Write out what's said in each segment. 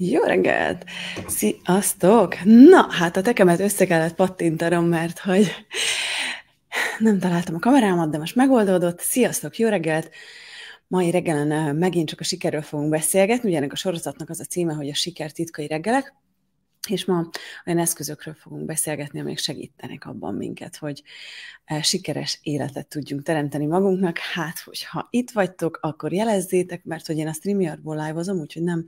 Jó reggelt! Sziasztok! Na, hát a tekemet össze kellett pattintanom, mert hogy nem találtam a kamerámat, de most megoldódott. Sziasztok, jó reggelt! Mai reggelen megint csak a sikerről fogunk beszélgetni, ennek a sorozatnak az a címe, hogy a siker titkai reggelek, és ma olyan eszközökről fogunk beszélgetni, amelyek segítenek abban minket, hogy sikeres életet tudjunk teremteni magunknak. Hát, hogyha itt vagytok, akkor jelezzétek, mert hogy én a StreamYardból live-ozom, úgyhogy nem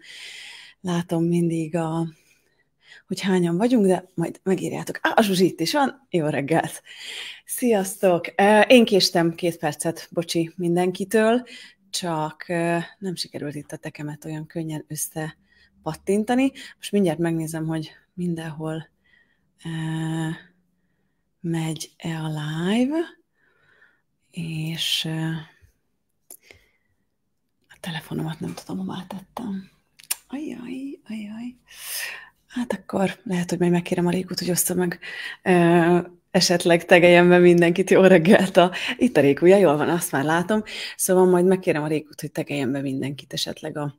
látom mindig a hogy hányan vagyunk, de majd megírjátok. Á, a Zsuzsi itt is van. Jó reggelt! Sziasztok! Én késtem két percet, bocsi, mindenkitől, csak nem sikerült itt a tekemet olyan könnyen össze pattintani. Most mindjárt megnézem, hogy mindenhol megy-e a live, és a telefonomat nem tudom, hová tettem. Ajaj, ajaj. Hát akkor lehet, hogy majd megkérem a Rékút, hogy osztom meg ö, esetleg tegeljen be mindenkit. Jó reggelt! A, itt a Rékúja, jól van, azt már látom. Szóval majd megkérem a Rékút, hogy tegeljen be mindenkit esetleg a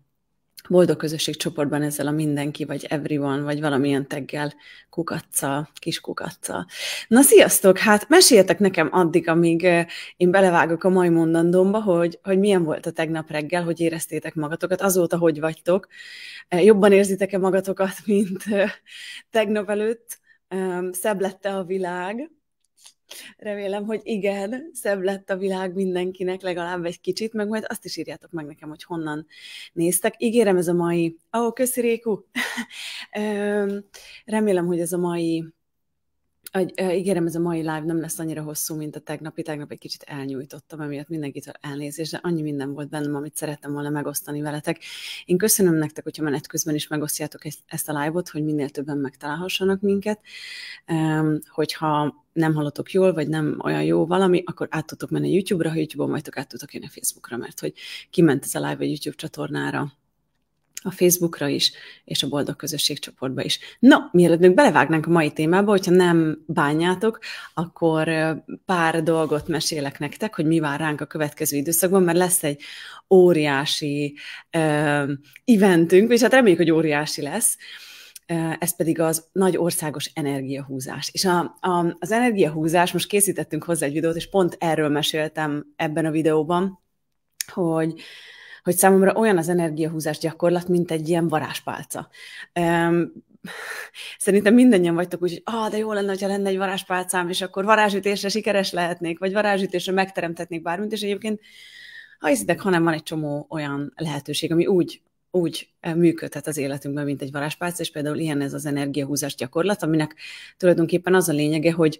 boldog közösség csoportban ezzel a mindenki, vagy everyone, vagy valamilyen teggel, kukaccal, kis kukaccal. Na, sziasztok! Hát meséltek nekem addig, amíg eh, én belevágok a mai mondandómba, hogy, hogy milyen volt a tegnap reggel, hogy éreztétek magatokat, azóta hogy vagytok. Eh, jobban érzitek-e magatokat, mint eh, tegnap előtt? Szebb lett a világ? Remélem, hogy igen, szebb lett a világ mindenkinek legalább egy kicsit, meg majd azt is írjátok meg nekem, hogy honnan néztek. Ígérem ez a mai... Ó, oh, köszi Réku! Remélem, hogy ez a mai Ígérem, ez a mai live nem lesz annyira hosszú, mint a tegnapi. Tegnap egy kicsit elnyújtottam, emiatt mindenkitől elnézést, de annyi minden volt bennem, amit szerettem volna megosztani veletek. Én köszönöm nektek, hogyha menet közben is megosztjátok ezt a live-ot, hogy minél többen megtalálhassanak minket. Hogyha nem hallotok jól, vagy nem olyan jó valami, akkor át tudtok menni YouTube-ra, ha YouTube-on vagytok, át tudtok jönni Facebook-ra, mert hogy kiment ez a live a YouTube csatornára, a Facebookra is, és a Boldog Közösség csoportba is. Na, mielőtt még belevágnánk a mai témába, hogyha nem bánjátok, akkor pár dolgot mesélek nektek, hogy mi vár ránk a következő időszakban, mert lesz egy óriási uh, eventünk, és hát reméljük, hogy óriási lesz, ez pedig az nagy országos energiahúzás. És a, a, az energiahúzás, most készítettünk hozzá egy videót, és pont erről meséltem ebben a videóban, hogy uh, hogy számomra olyan az energiahúzás gyakorlat, mint egy ilyen varázspálca. Um, szerintem mindannyian vagytok úgy, hogy ah, de jó lenne, ha lenne egy varázspálcám, és akkor varázsütésre sikeres lehetnék, vagy varázsütésre megteremthetnék bármit, és egyébként ha hiszitek, hanem van egy csomó olyan lehetőség, ami úgy, úgy e, működhet az életünkben, mint egy varázspálca, és például ilyen ez az energiahúzás gyakorlat, aminek tulajdonképpen az a lényege, hogy,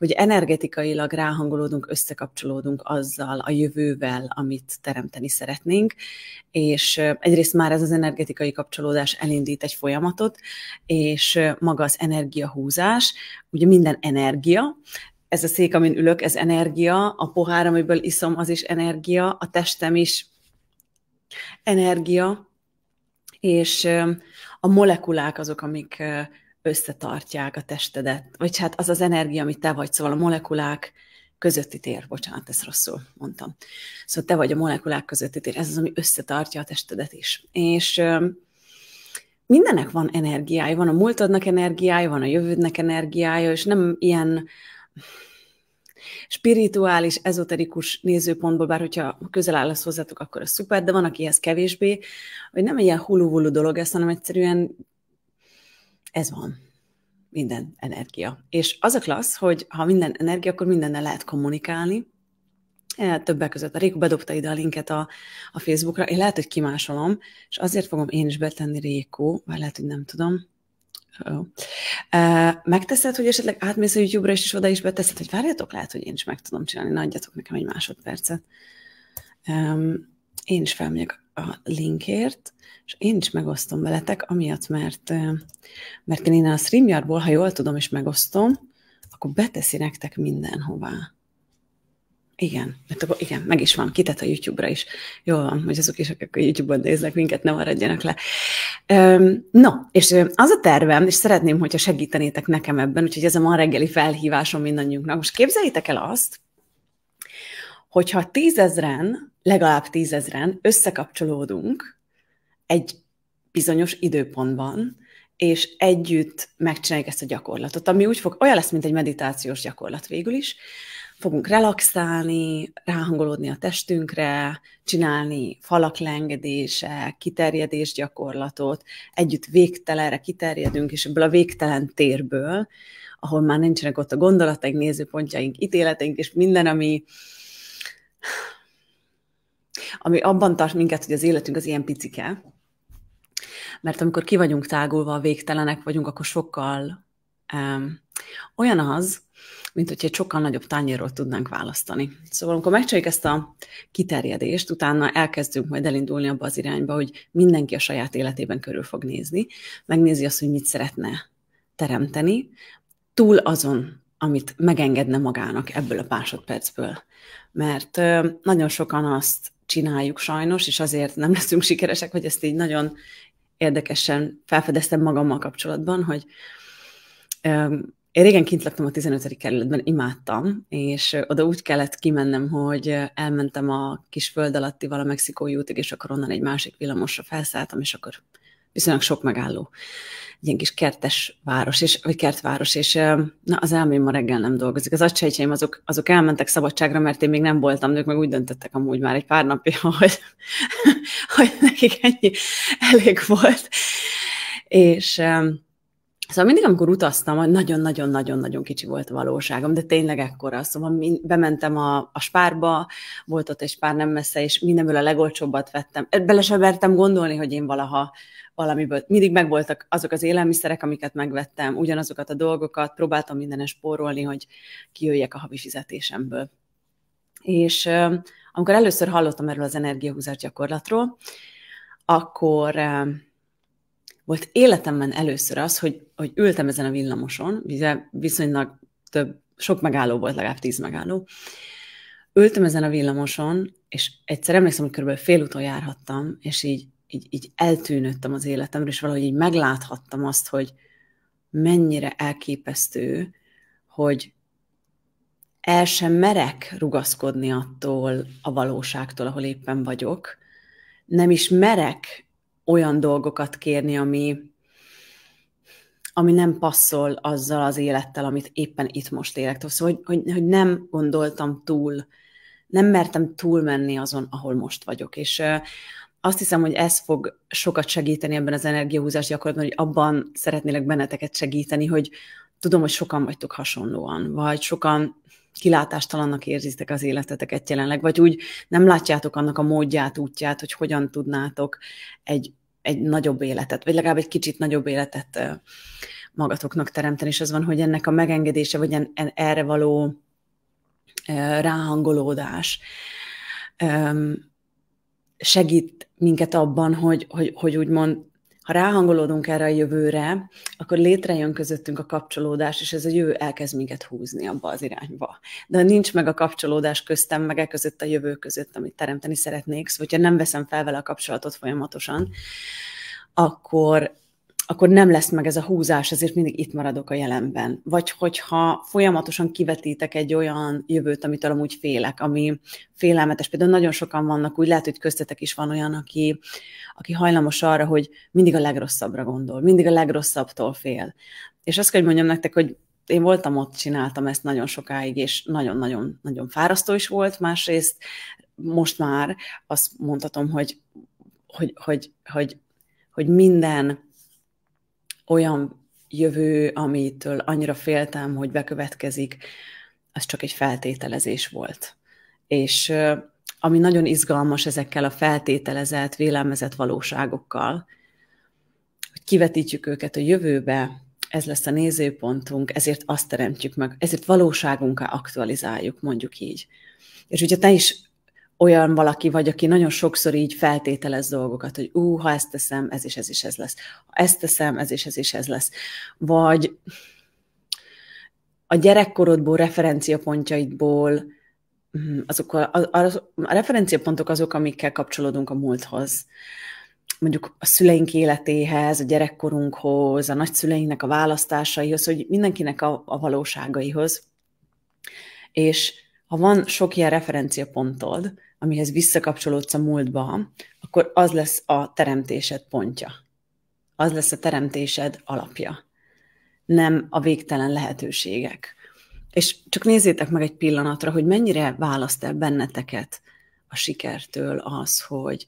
hogy energetikailag ráhangolódunk, összekapcsolódunk azzal a jövővel, amit teremteni szeretnénk, és egyrészt már ez az energetikai kapcsolódás elindít egy folyamatot, és maga az energiahúzás, ugye minden energia, ez a szék, amin ülök, ez energia, a pohár, amiből iszom, az is energia, a testem is energia, és a molekulák azok, amik összetartják a testedet, vagy hát az az energia, amit te vagy, szóval a molekulák közötti tér, bocsánat, ezt rosszul mondtam. Szóval te vagy a molekulák közötti tér, ez az, ami összetartja a testedet is. És mindennek van energiája, van a múltadnak energiája, van a jövődnek energiája, és nem ilyen spirituális, ezoterikus nézőpontból, bár hogyha közel állasz hozzátok, akkor a szuper, de van, akihez kevésbé, hogy nem egy ilyen huluvulu dolog ez, hanem egyszerűen ez van. Minden energia. És az a klassz, hogy ha minden energia, akkor mindennel lehet kommunikálni. E, többek között a Réku bedobta ide a linket a, a Facebookra. Én lehet, hogy kimásolom, és azért fogom én is betenni Réku, vagy lehet, hogy nem tudom. Oh. Megteszed, hogy esetleg átmész a YouTube-ra, és is oda is beteszed, hogy várjatok, lehet, hogy én is meg tudom csinálni, na adjatok nekem egy másodpercet. Um, én is felmegyek a linkért, és én is megosztom veletek, amiatt, mert, mert én innen a StreamYardból, ha jól tudom, és megosztom, akkor beteszi nektek mindenhová. Igen, mert akkor, igen, meg is van, kitett a YouTube-ra is. Jó, van, hogy azok is, akik a YouTube-on néznek minket, ne maradjanak le. Öm, no, és az a tervem, és szeretném, hogyha segítenétek nekem ebben, úgyhogy ez a ma reggeli felhívásom mindannyiunknak. Most képzeljétek el azt, hogyha tízezren legalább tízezren összekapcsolódunk egy bizonyos időpontban, és együtt megcsináljuk ezt a gyakorlatot, ami úgy fog, olyan lesz, mint egy meditációs gyakorlat végül is. Fogunk relaxálni, ráhangolódni a testünkre, csinálni falaklengedése, kiterjedés gyakorlatot, együtt végtelenre kiterjedünk, és ebből a végtelen térből, ahol már nincsenek ott a gondolataink, nézőpontjaink, ítéleteink, és minden, ami ami abban tart minket, hogy az életünk az ilyen picike, mert amikor ki vagyunk tágulva, végtelenek vagyunk, akkor sokkal um, olyan az, mint hogyha egy sokkal nagyobb tányérról tudnánk választani. Szóval amikor megcsináljuk ezt a kiterjedést, utána elkezdünk majd elindulni abba az irányba, hogy mindenki a saját életében körül fog nézni, megnézi azt, hogy mit szeretne teremteni, túl azon, amit megengedne magának ebből a másodpercből. Mert nagyon sokan azt csináljuk sajnos, és azért nem leszünk sikeresek, hogy ezt így nagyon érdekesen felfedeztem magammal kapcsolatban, hogy én régen kint laktam a 15. kerületben, imádtam, és oda úgy kellett kimennem, hogy elmentem a kis föld alatti vala mexikói útig, és akkor onnan egy másik villamosra felszálltam, és akkor viszonylag sok megálló. Egy ilyen kis kertes város, és, vagy kertváros, és na, az elmém ma reggel nem dolgozik. Az agysejtjeim azok, azok elmentek szabadságra, mert én még nem voltam, ők meg úgy döntöttek amúgy már egy pár napja, hogy, hogy nekik ennyi elég volt. És Szóval mindig, amikor utaztam, nagyon-nagyon-nagyon-nagyon kicsi volt a valóságom, de tényleg ekkora. Szóval mind, bementem a, a spárba, volt ott egy spár nem messze, és mindenből a legolcsóbbat vettem. Bele sem mertem gondolni, hogy én valaha valamiből. Mindig megvoltak azok az élelmiszerek, amiket megvettem, ugyanazokat a dolgokat, próbáltam mindenes spórolni, hogy kijöjjek a havi fizetésemből. És amikor először hallottam erről az energiahúzás gyakorlatról, akkor volt életemben először az, hogy, hogy ültem ezen a villamoson, viszonylag több, sok megálló volt, legalább tíz megálló, ültem ezen a villamoson, és egyszer emlékszem, hogy körülbelül félúton járhattam, és így így, így eltűnődtem az életemről, és valahogy így megláthattam azt, hogy mennyire elképesztő, hogy el sem merek rugaszkodni attól a valóságtól, ahol éppen vagyok. Nem is merek olyan dolgokat kérni, ami, ami nem passzol azzal az élettel, amit éppen itt most élek. Szóval, hogy, hogy, hogy nem gondoltam túl, nem mertem túlmenni azon, ahol most vagyok. És azt hiszem, hogy ez fog sokat segíteni ebben az energiahúzás gyakorlatban, hogy abban szeretnélek benneteket segíteni, hogy tudom, hogy sokan vagytok hasonlóan, vagy sokan kilátástalannak érzitek az életeteket jelenleg, vagy úgy nem látjátok annak a módját, útját, hogy hogyan tudnátok egy, egy nagyobb életet, vagy legalább egy kicsit nagyobb életet magatoknak teremteni, és az van, hogy ennek a megengedése, vagy en, en, erre való ráhangolódás, segít minket abban, hogy, hogy, hogy úgymond, ha ráhangolódunk erre a jövőre, akkor létrejön közöttünk a kapcsolódás, és ez a jövő elkezd minket húzni abba az irányba. De ha nincs meg a kapcsolódás köztem, meg e között a jövő között, amit teremteni szeretnék, szóval, hogyha nem veszem fel vele a kapcsolatot folyamatosan, akkor akkor nem lesz meg ez a húzás, ezért mindig itt maradok a jelenben. Vagy hogyha folyamatosan kivetítek egy olyan jövőt, amitől amúgy félek, ami félelmetes. Például nagyon sokan vannak, úgy lehet, hogy köztetek is van olyan, aki, aki hajlamos arra, hogy mindig a legrosszabbra gondol, mindig a legrosszabbtól fél. És azt kell, hogy mondjam nektek, hogy én voltam ott, csináltam ezt nagyon sokáig, és nagyon-nagyon-nagyon fárasztó is volt. Másrészt most már azt mondhatom, hogy, hogy, hogy, hogy, hogy minden olyan jövő, amitől annyira féltem, hogy bekövetkezik, az csak egy feltételezés volt. És ami nagyon izgalmas ezekkel a feltételezett, vélelmezett valóságokkal, hogy kivetítjük őket a jövőbe, ez lesz a nézőpontunk, ezért azt teremtjük meg, ezért valóságunká aktualizáljuk, mondjuk így. És ugye te is olyan valaki vagy, aki nagyon sokszor így feltételez dolgokat, hogy ú, ha ezt teszem, ez is, ez is, ez lesz. Ha ezt teszem, ez is, ez is, ez lesz. Vagy a gyerekkorodból, referenciapontjaidból, mm, azok a, a, a, referenciapontok azok, amikkel kapcsolódunk a múlthoz. Mondjuk a szüleink életéhez, a gyerekkorunkhoz, a nagyszüleinknek a választásaihoz, hogy mindenkinek a, a valóságaihoz. És ha van sok ilyen referenciapontod, amihez visszakapcsolódsz a múltba, akkor az lesz a teremtésed pontja. Az lesz a teremtésed alapja. Nem a végtelen lehetőségek. És csak nézzétek meg egy pillanatra, hogy mennyire választ el benneteket a sikertől az, hogy,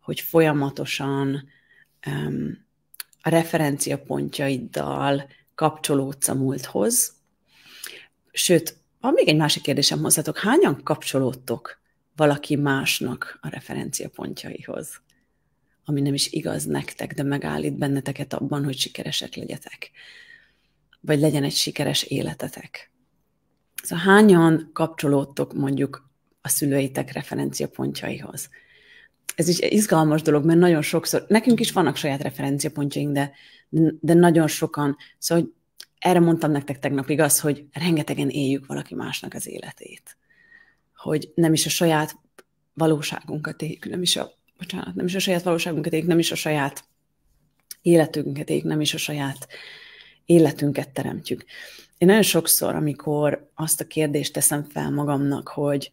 hogy folyamatosan um, a referenciapontjaiddal kapcsolódsz a múlthoz. Sőt, van még egy másik kérdésem hozzátok. Hányan kapcsolódtok valaki másnak a referenciapontjaihoz, ami nem is igaz nektek, de megállít benneteket abban, hogy sikeresek legyetek, vagy legyen egy sikeres életetek. Szóval hányan kapcsolódtok mondjuk a szülőitek referenciapontjaihoz? Ez is izgalmas dolog, mert nagyon sokszor, nekünk is vannak saját referenciapontjaink, de, de nagyon sokan, szóval erre mondtam nektek tegnap, igaz, hogy rengetegen éljük valaki másnak az életét hogy nem is a saját valóságunkat éljük, nem is a, bocsánat, nem is a saját valóságunkat éljük, nem is a saját életünket éljük, nem is a saját életünket teremtjük. Én nagyon sokszor, amikor azt a kérdést teszem fel magamnak, hogy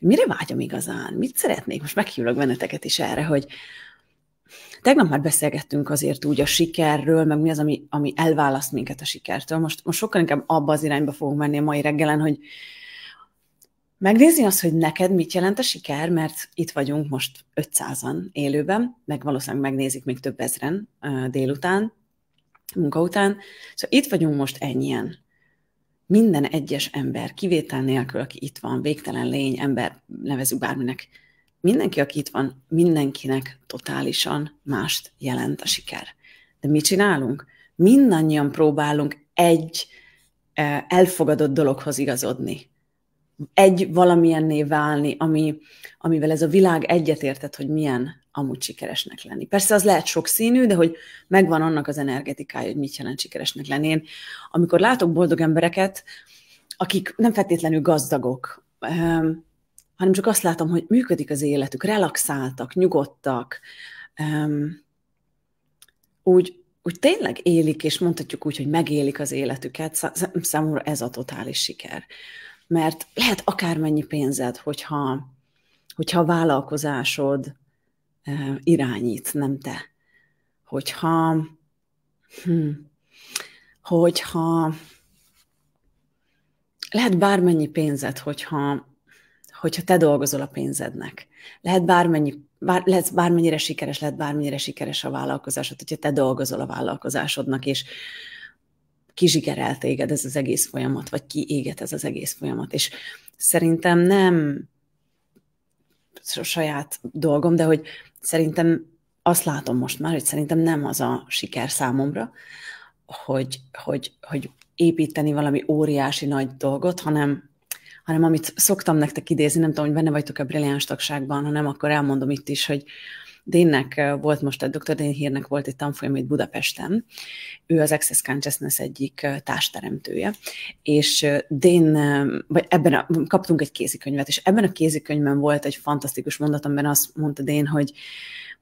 mire vágyom igazán, mit szeretnék, most meghívlak benneteket is erre, hogy tegnap már beszélgettünk azért úgy a sikerről, meg mi az, ami, ami elválaszt minket a sikertől. Most, most sokkal inkább abba az irányba fogunk menni a mai reggelen, hogy megnézni azt, hogy neked mit jelent a siker, mert itt vagyunk most 500-an élőben, meg valószínűleg megnézik még több ezren délután, munka után. Szóval itt vagyunk most ennyien. Minden egyes ember, kivétel nélkül, aki itt van, végtelen lény, ember, nevezük bárminek, mindenki, aki itt van, mindenkinek totálisan mást jelent a siker. De mit csinálunk? Mindannyian próbálunk egy elfogadott dologhoz igazodni egy valamilyen név állni, ami, amivel ez a világ egyetértett, hogy milyen amúgy sikeresnek lenni. Persze az lehet sok színű, de hogy megvan annak az energetikája, hogy mit jelent sikeresnek lenni. Én, amikor látok boldog embereket, akik nem feltétlenül gazdagok, ehm, hanem csak azt látom, hogy működik az életük, relaxáltak, nyugodtak, ehm, úgy, úgy tényleg élik, és mondhatjuk úgy, hogy megélik az életüket, számomra ez a totális siker mert lehet akármennyi pénzed, hogyha, hogyha a vállalkozásod eh, irányít, nem te. Hogyha, hm, hogyha lehet bármennyi pénzed, hogyha, hogyha te dolgozol a pénzednek. Lehet bármennyi bár, lesz bármennyire sikeres, lehet bármennyire sikeres a vállalkozásod, hogyha te dolgozol a vállalkozásodnak, és kizsigerel téged ez az egész folyamat, vagy kiéget ez az egész folyamat. És szerintem nem saját dolgom, de hogy szerintem azt látom most már, hogy szerintem nem az a siker számomra, hogy, hogy, hogy építeni valami óriási nagy dolgot, hanem, hanem amit szoktam nektek idézni, nem tudom, hogy benne vagytok a brilliáns tagságban, hanem akkor elmondom itt is, hogy, Dénnek volt most, a Dr. Dén Hírnek volt egy tanfolyam itt Budapesten, ő az Access Consciousness egyik társteremtője, és Dén, vagy ebben a, kaptunk egy kézikönyvet, és ebben a kézikönyvben volt egy fantasztikus mondat, amiben azt mondta Dén, hogy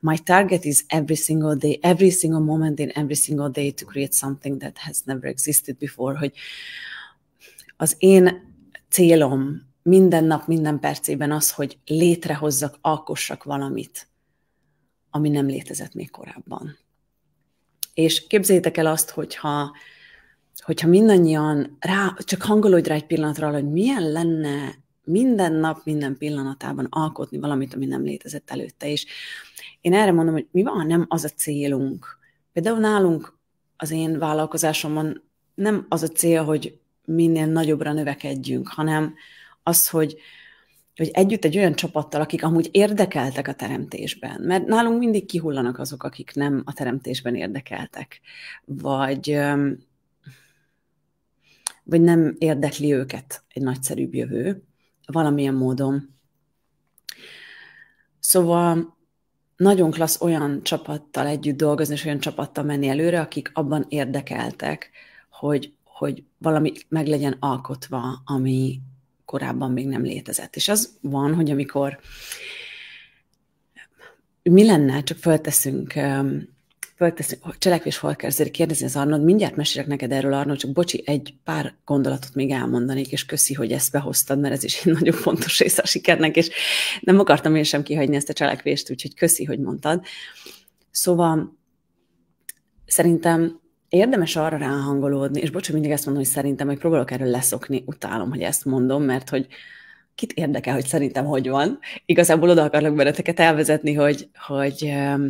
My target is every single day, every single moment in every single day to create something that has never existed before, hogy az én célom minden nap, minden percében az, hogy létrehozzak, alkossak valamit, ami nem létezett még korábban. És képzétek el azt, hogyha, hogyha mindannyian rá, csak hangolódj rá egy pillanatra, hogy milyen lenne minden nap, minden pillanatában alkotni valamit, ami nem létezett előtte. És én erre mondom, hogy mi van, ha nem az a célunk. Például nálunk az én vállalkozásomon nem az a cél, hogy minél nagyobbra növekedjünk, hanem az, hogy hogy együtt egy olyan csapattal, akik amúgy érdekeltek a teremtésben, mert nálunk mindig kihullanak azok, akik nem a teremtésben érdekeltek, vagy, vagy nem érdekli őket egy nagyszerűbb jövő, valamilyen módon. Szóval nagyon klassz olyan csapattal együtt dolgozni, és olyan csapattal menni előre, akik abban érdekeltek, hogy, hogy valami meg legyen alkotva, ami, korábban még nem létezett. És az van, hogy amikor mi lenne, csak fölteszünk, fölteszünk cselekvés hol kezdődik kérdezni az Arnold, mindjárt mesélek neked erről, Arnold, csak bocsi, egy pár gondolatot még elmondanék, és köszi, hogy ezt behoztad, mert ez is egy nagyon fontos része a sikernek, és nem akartam én sem kihagyni ezt a cselekvést, úgyhogy köszi, hogy mondtad. Szóval szerintem érdemes arra ráhangolódni, és bocs, mindig ezt mondom, hogy szerintem, hogy próbálok erről leszokni, utálom, hogy ezt mondom, mert hogy kit érdekel, hogy szerintem hogy van. Igazából oda akarlak benneteket elvezetni, hogy, hogy ö,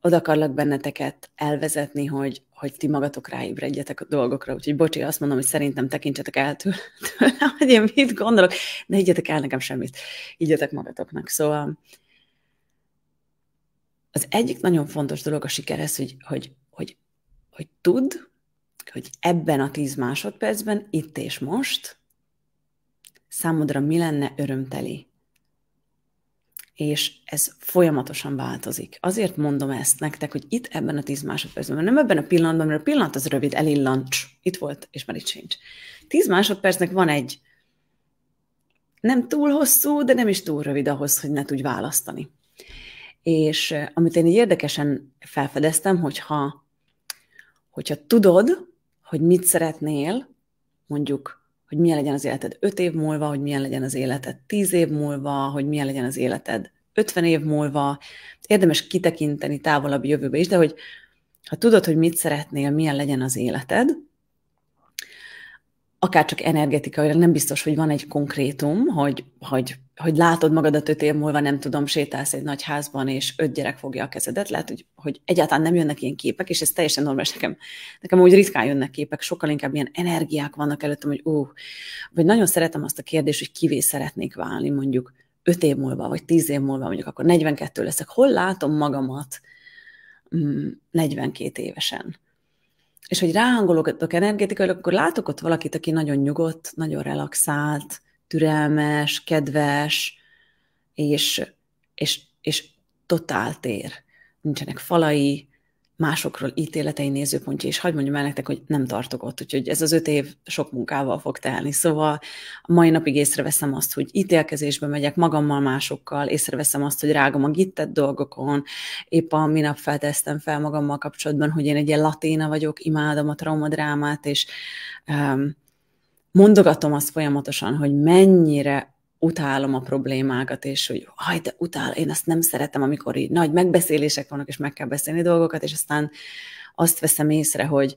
oda akarlak benneteket elvezetni, hogy, hogy ti magatok ráébredjetek a dolgokra. Úgyhogy bocsi, azt mondom, hogy szerintem tekintsetek el tőle, hogy én mit gondolok, ne higgyetek el nekem semmit. Higgyetek magatoknak. Szóval az egyik nagyon fontos dolog a sikerhez, hogy, hogy hogy, hogy tudd, hogy ebben a tíz másodpercben, itt és most, számodra mi lenne örömteli. És ez folyamatosan változik. Azért mondom ezt nektek, hogy itt ebben a tíz másodpercben, mert nem ebben a pillanatban, mert a pillanat az rövid, elillant, itt volt, és már itt sincs. Tíz másodpercnek van egy nem túl hosszú, de nem is túl rövid ahhoz, hogy ne tudj választani. És eh, amit én így érdekesen felfedeztem, hogyha hogyha tudod, hogy mit szeretnél, mondjuk hogy milyen legyen az életed 5 év múlva, hogy milyen legyen az életed 10 év múlva, hogy milyen legyen az életed 50 év múlva. Érdemes kitekinteni távolabb jövőbe is, de hogy ha tudod, hogy mit szeretnél, milyen legyen az életed, akár csak energetikailag nem biztos, hogy van egy konkrétum, hogy, hogy hogy látod magadat öt év múlva, nem tudom, sétálsz egy nagy házban, és öt gyerek fogja a kezedet, lehet, hogy, hogy egyáltalán nem jönnek ilyen képek, és ez teljesen normális nekem. Nekem úgy ritkán jönnek képek, sokkal inkább ilyen energiák vannak előttem, hogy ú, vagy nagyon szeretem azt a kérdést, hogy kivé szeretnék válni mondjuk öt év múlva, vagy tíz év múlva, mondjuk akkor 42 leszek. Hol látom magamat 42 mm, évesen? És hogy ráhangolok energetikailag, akkor látok ott valakit, aki nagyon nyugodt, nagyon relaxált, türelmes, kedves, és, és, és totál tér. Nincsenek falai, másokról ítéletei nézőpontja, és hagyd mondjam el nektek, hogy nem tartok ott, úgyhogy ez az öt év sok munkával fog telni. Szóval a mai napig észreveszem azt, hogy ítélkezésbe megyek magammal, másokkal, észreveszem azt, hogy rágom a gittet dolgokon, épp a minap felteztem fel magammal kapcsolatban, hogy én egy ilyen laténa vagyok, imádom a traumadrámát, és um, mondogatom azt folyamatosan, hogy mennyire utálom a problémákat, és hogy haj, de utál, én azt nem szeretem, amikor így nagy megbeszélések vannak, és meg kell beszélni dolgokat, és aztán azt veszem észre, hogy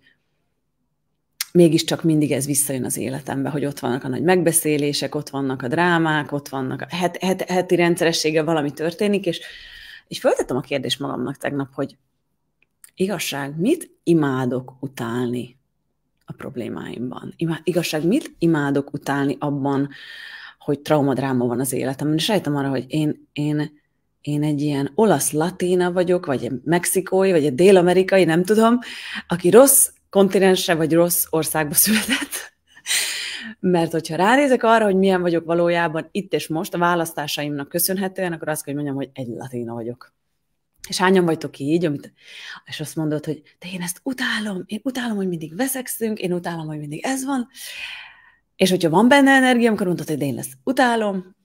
mégiscsak mindig ez visszajön az életembe, hogy ott vannak a nagy megbeszélések, ott vannak a drámák, ott vannak a het, het, heti rendszeressége, valami történik, és, és föltettem a kérdést magamnak tegnap, hogy igazság, mit imádok utálni? a problémáimban. igazság, mit imádok utálni abban, hogy traumadráma van az életemben? És rájöttem arra, hogy én, én, én egy ilyen olasz latina vagyok, vagy egy mexikói, vagy egy dél-amerikai, nem tudom, aki rossz kontinensre, vagy rossz országba született. Mert hogyha ránézek arra, hogy milyen vagyok valójában itt és most a választásaimnak köszönhetően, akkor azt kell, hogy mondjam, hogy egy latina vagyok. És hányan vagytok így, amit, és azt mondod, hogy de én ezt utálom, én utálom, hogy mindig veszekszünk, én utálom, hogy mindig ez van, és hogyha van benne energia, akkor mondod, hogy de én ezt utálom,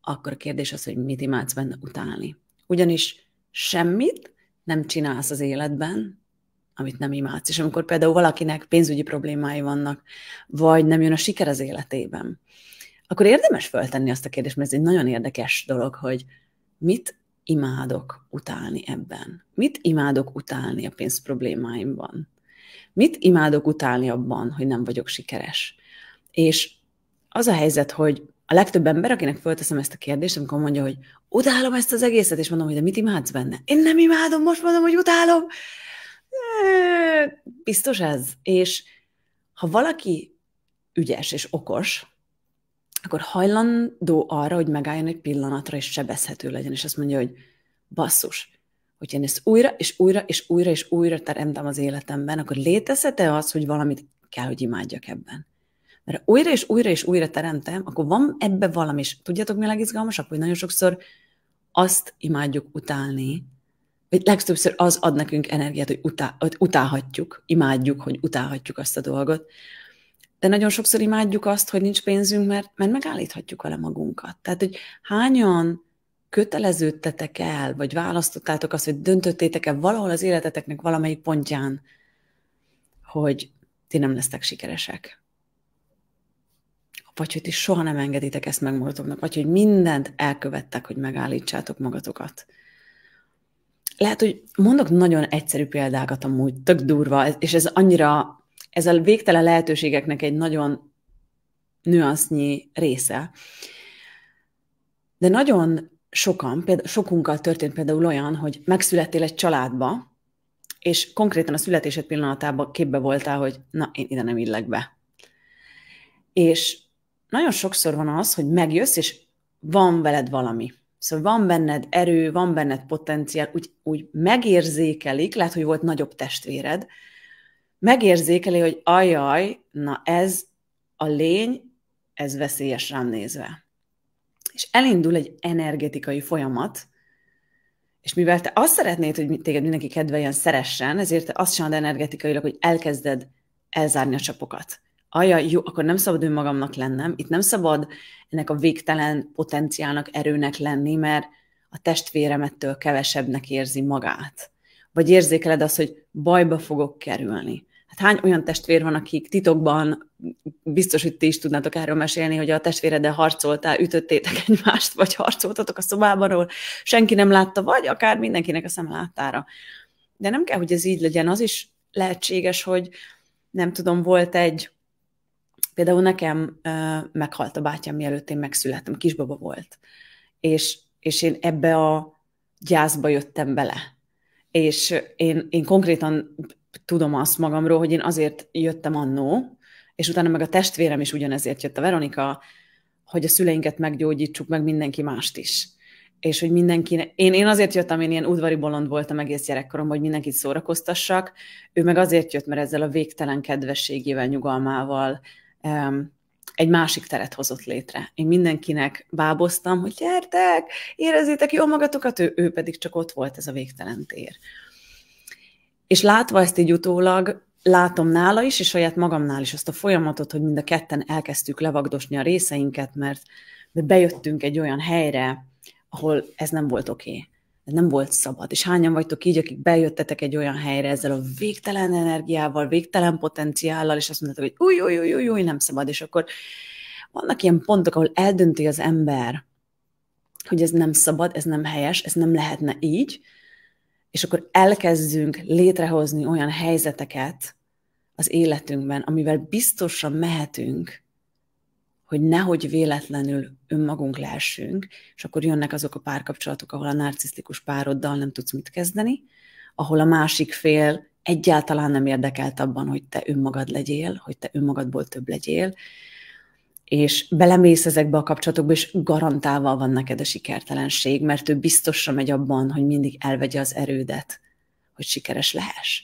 akkor a kérdés az, hogy mit imádsz benne utálni. Ugyanis semmit nem csinálsz az életben, amit nem imádsz. És amikor például valakinek pénzügyi problémái vannak, vagy nem jön a siker az életében, akkor érdemes föltenni azt a kérdést, mert ez egy nagyon érdekes dolog, hogy mit imádok utálni ebben? Mit imádok utálni a pénz problémáimban? Mit imádok utálni abban, hogy nem vagyok sikeres? És az a helyzet, hogy a legtöbb ember, akinek fölteszem ezt a kérdést, amikor mondja, hogy utálom ezt az egészet, és mondom, hogy de mit imádsz benne? Én nem imádom, most mondom, hogy utálom. Biztos ez. És ha valaki ügyes és okos, akkor hajlandó arra, hogy megálljon egy pillanatra, és sebezhető legyen, és azt mondja, hogy basszus, hogy én ezt újra, és újra, és újra, és újra teremtem az életemben, akkor létezhet-e az, hogy valamit kell, hogy imádjak ebben? Mert újra, és újra, és újra teremtem, akkor van ebbe valami, és tudjátok, mi a legizgalmasabb, hogy nagyon sokszor azt imádjuk utálni, vagy legtöbbször az ad nekünk energiát, hogy, utá, hogy utálhatjuk, imádjuk, hogy utálhatjuk azt a dolgot, de nagyon sokszor imádjuk azt, hogy nincs pénzünk, mert, mert megállíthatjuk vele magunkat. Tehát, hogy hányan köteleződtetek el, vagy választottátok azt, hogy döntöttétek el valahol az életeteknek valamelyik pontján, hogy ti nem lesztek sikeresek. Vagy hogy ti soha nem engeditek ezt meg magatoknak, vagy hogy mindent elkövettek, hogy megállítsátok magatokat. Lehet, hogy mondok nagyon egyszerű példákat amúgy, tök durva, és ez annyira ez a végtelen lehetőségeknek egy nagyon nüansznyi része. De nagyon sokan, például, sokunkkal történt például olyan, hogy megszülettél egy családba, és konkrétan a születésed pillanatában képbe voltál, hogy na, én ide nem illek be. És nagyon sokszor van az, hogy megjössz, és van veled valami. Szóval van benned erő, van benned potenciál, úgy, úgy megérzékelik, lehet, hogy volt nagyobb testvéred, megérzékeli, hogy ajaj, na ez a lény, ez veszélyes rám nézve. És elindul egy energetikai folyamat, és mivel te azt szeretnéd, hogy téged mindenki kedveljen, szeressen, ezért te azt csinálod energetikailag, hogy elkezded elzárni a csapokat. Aja, jó, akkor nem szabad önmagamnak lennem, itt nem szabad ennek a végtelen potenciálnak, erőnek lenni, mert a testvéremettől kevesebbnek érzi magát. Vagy érzékeled azt, hogy bajba fogok kerülni hány olyan testvér van, akik titokban, biztos, hogy ti is tudnátok erről mesélni, hogy a testvéreddel harcoltál, ütöttétek egymást, vagy harcoltatok a szobában, ahol senki nem látta, vagy akár mindenkinek a láttára, De nem kell, hogy ez így legyen, az is lehetséges, hogy nem tudom, volt egy, például nekem uh, meghalt a bátyám, mielőtt én megszülettem, kisbaba volt, és, és én ebbe a gyászba jöttem bele, és én, én konkrétan tudom azt magamról, hogy én azért jöttem annó, és utána meg a testvérem is ugyanezért jött a Veronika, hogy a szüleinket meggyógyítsuk, meg mindenki mást is. És hogy mindenki, én, én azért jöttem, én ilyen udvari bolond voltam egész gyerekkorom, hogy mindenkit szórakoztassak, ő meg azért jött, mert ezzel a végtelen kedvességével, nyugalmával um, egy másik teret hozott létre. Én mindenkinek báboztam, hogy gyertek, érezzétek jól magatokat, ő, ő pedig csak ott volt ez a végtelen tér. És látva ezt így utólag, látom nála is, és saját magamnál is azt a folyamatot, hogy mind a ketten elkezdtük levagdosni a részeinket, mert bejöttünk egy olyan helyre, ahol ez nem volt oké. Okay nem volt szabad. És hányan vagytok így, akik bejöttetek egy olyan helyre ezzel a végtelen energiával, végtelen potenciállal, és azt mondtad, hogy új, új, új, új, új, nem szabad. És akkor vannak ilyen pontok, ahol eldönti az ember, hogy ez nem szabad, ez nem helyes, ez nem lehetne így, és akkor elkezdünk létrehozni olyan helyzeteket az életünkben, amivel biztosan mehetünk, hogy nehogy véletlenül önmagunk leessünk, és akkor jönnek azok a párkapcsolatok, ahol a narcisztikus pároddal nem tudsz mit kezdeni, ahol a másik fél egyáltalán nem érdekelt abban, hogy te önmagad legyél, hogy te önmagadból több legyél, és belemész ezekbe a kapcsolatokba, és garantálva van neked a sikertelenség, mert ő biztosra megy abban, hogy mindig elvegye az erődet, hogy sikeres lehess.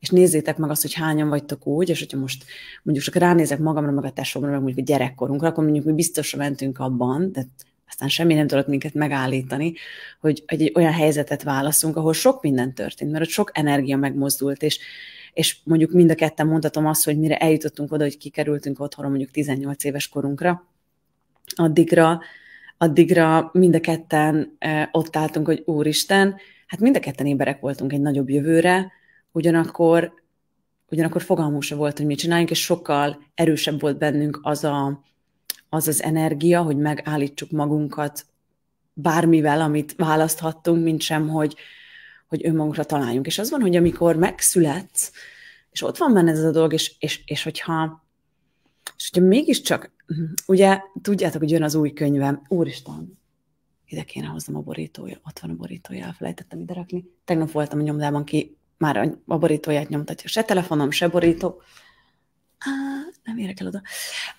És nézzétek meg azt, hogy hányan vagytok úgy, és hogyha most mondjuk csak ránézek magamra, meg a tesómra, meg mondjuk a gyerekkorunkra, akkor mondjuk mi biztosra mentünk abban, de aztán semmi nem tudott minket megállítani, hogy egy olyan helyzetet válaszunk, ahol sok minden történt, mert ott sok energia megmozdult, és és mondjuk mind a ketten mondhatom azt, hogy mire eljutottunk oda, hogy kikerültünk otthonra mondjuk 18 éves korunkra, addigra, addigra mind a ketten ott álltunk, hogy úristen, hát mind a ketten éberek voltunk egy nagyobb jövőre, ugyanakkor, ugyanakkor fogalmunk se volt, hogy mit csináljunk, és sokkal erősebb volt bennünk az a, az, az energia, hogy megállítsuk magunkat bármivel, amit választhattunk, mint sem, hogy, hogy önmagunkra találjunk. És az van, hogy amikor megszületsz, és ott van benne ez a dolog, és, és, és hogyha és hogyha mégiscsak, ugye tudjátok, hogy jön az új könyvem, úristen, ide kéne hoznom a borítója, ott van a borítója, elfelejtettem ide rakni. Tegnap voltam a nyomdában ki, már a borítóját nyomtatja, se telefonom, se borító. Á, nem érek el oda.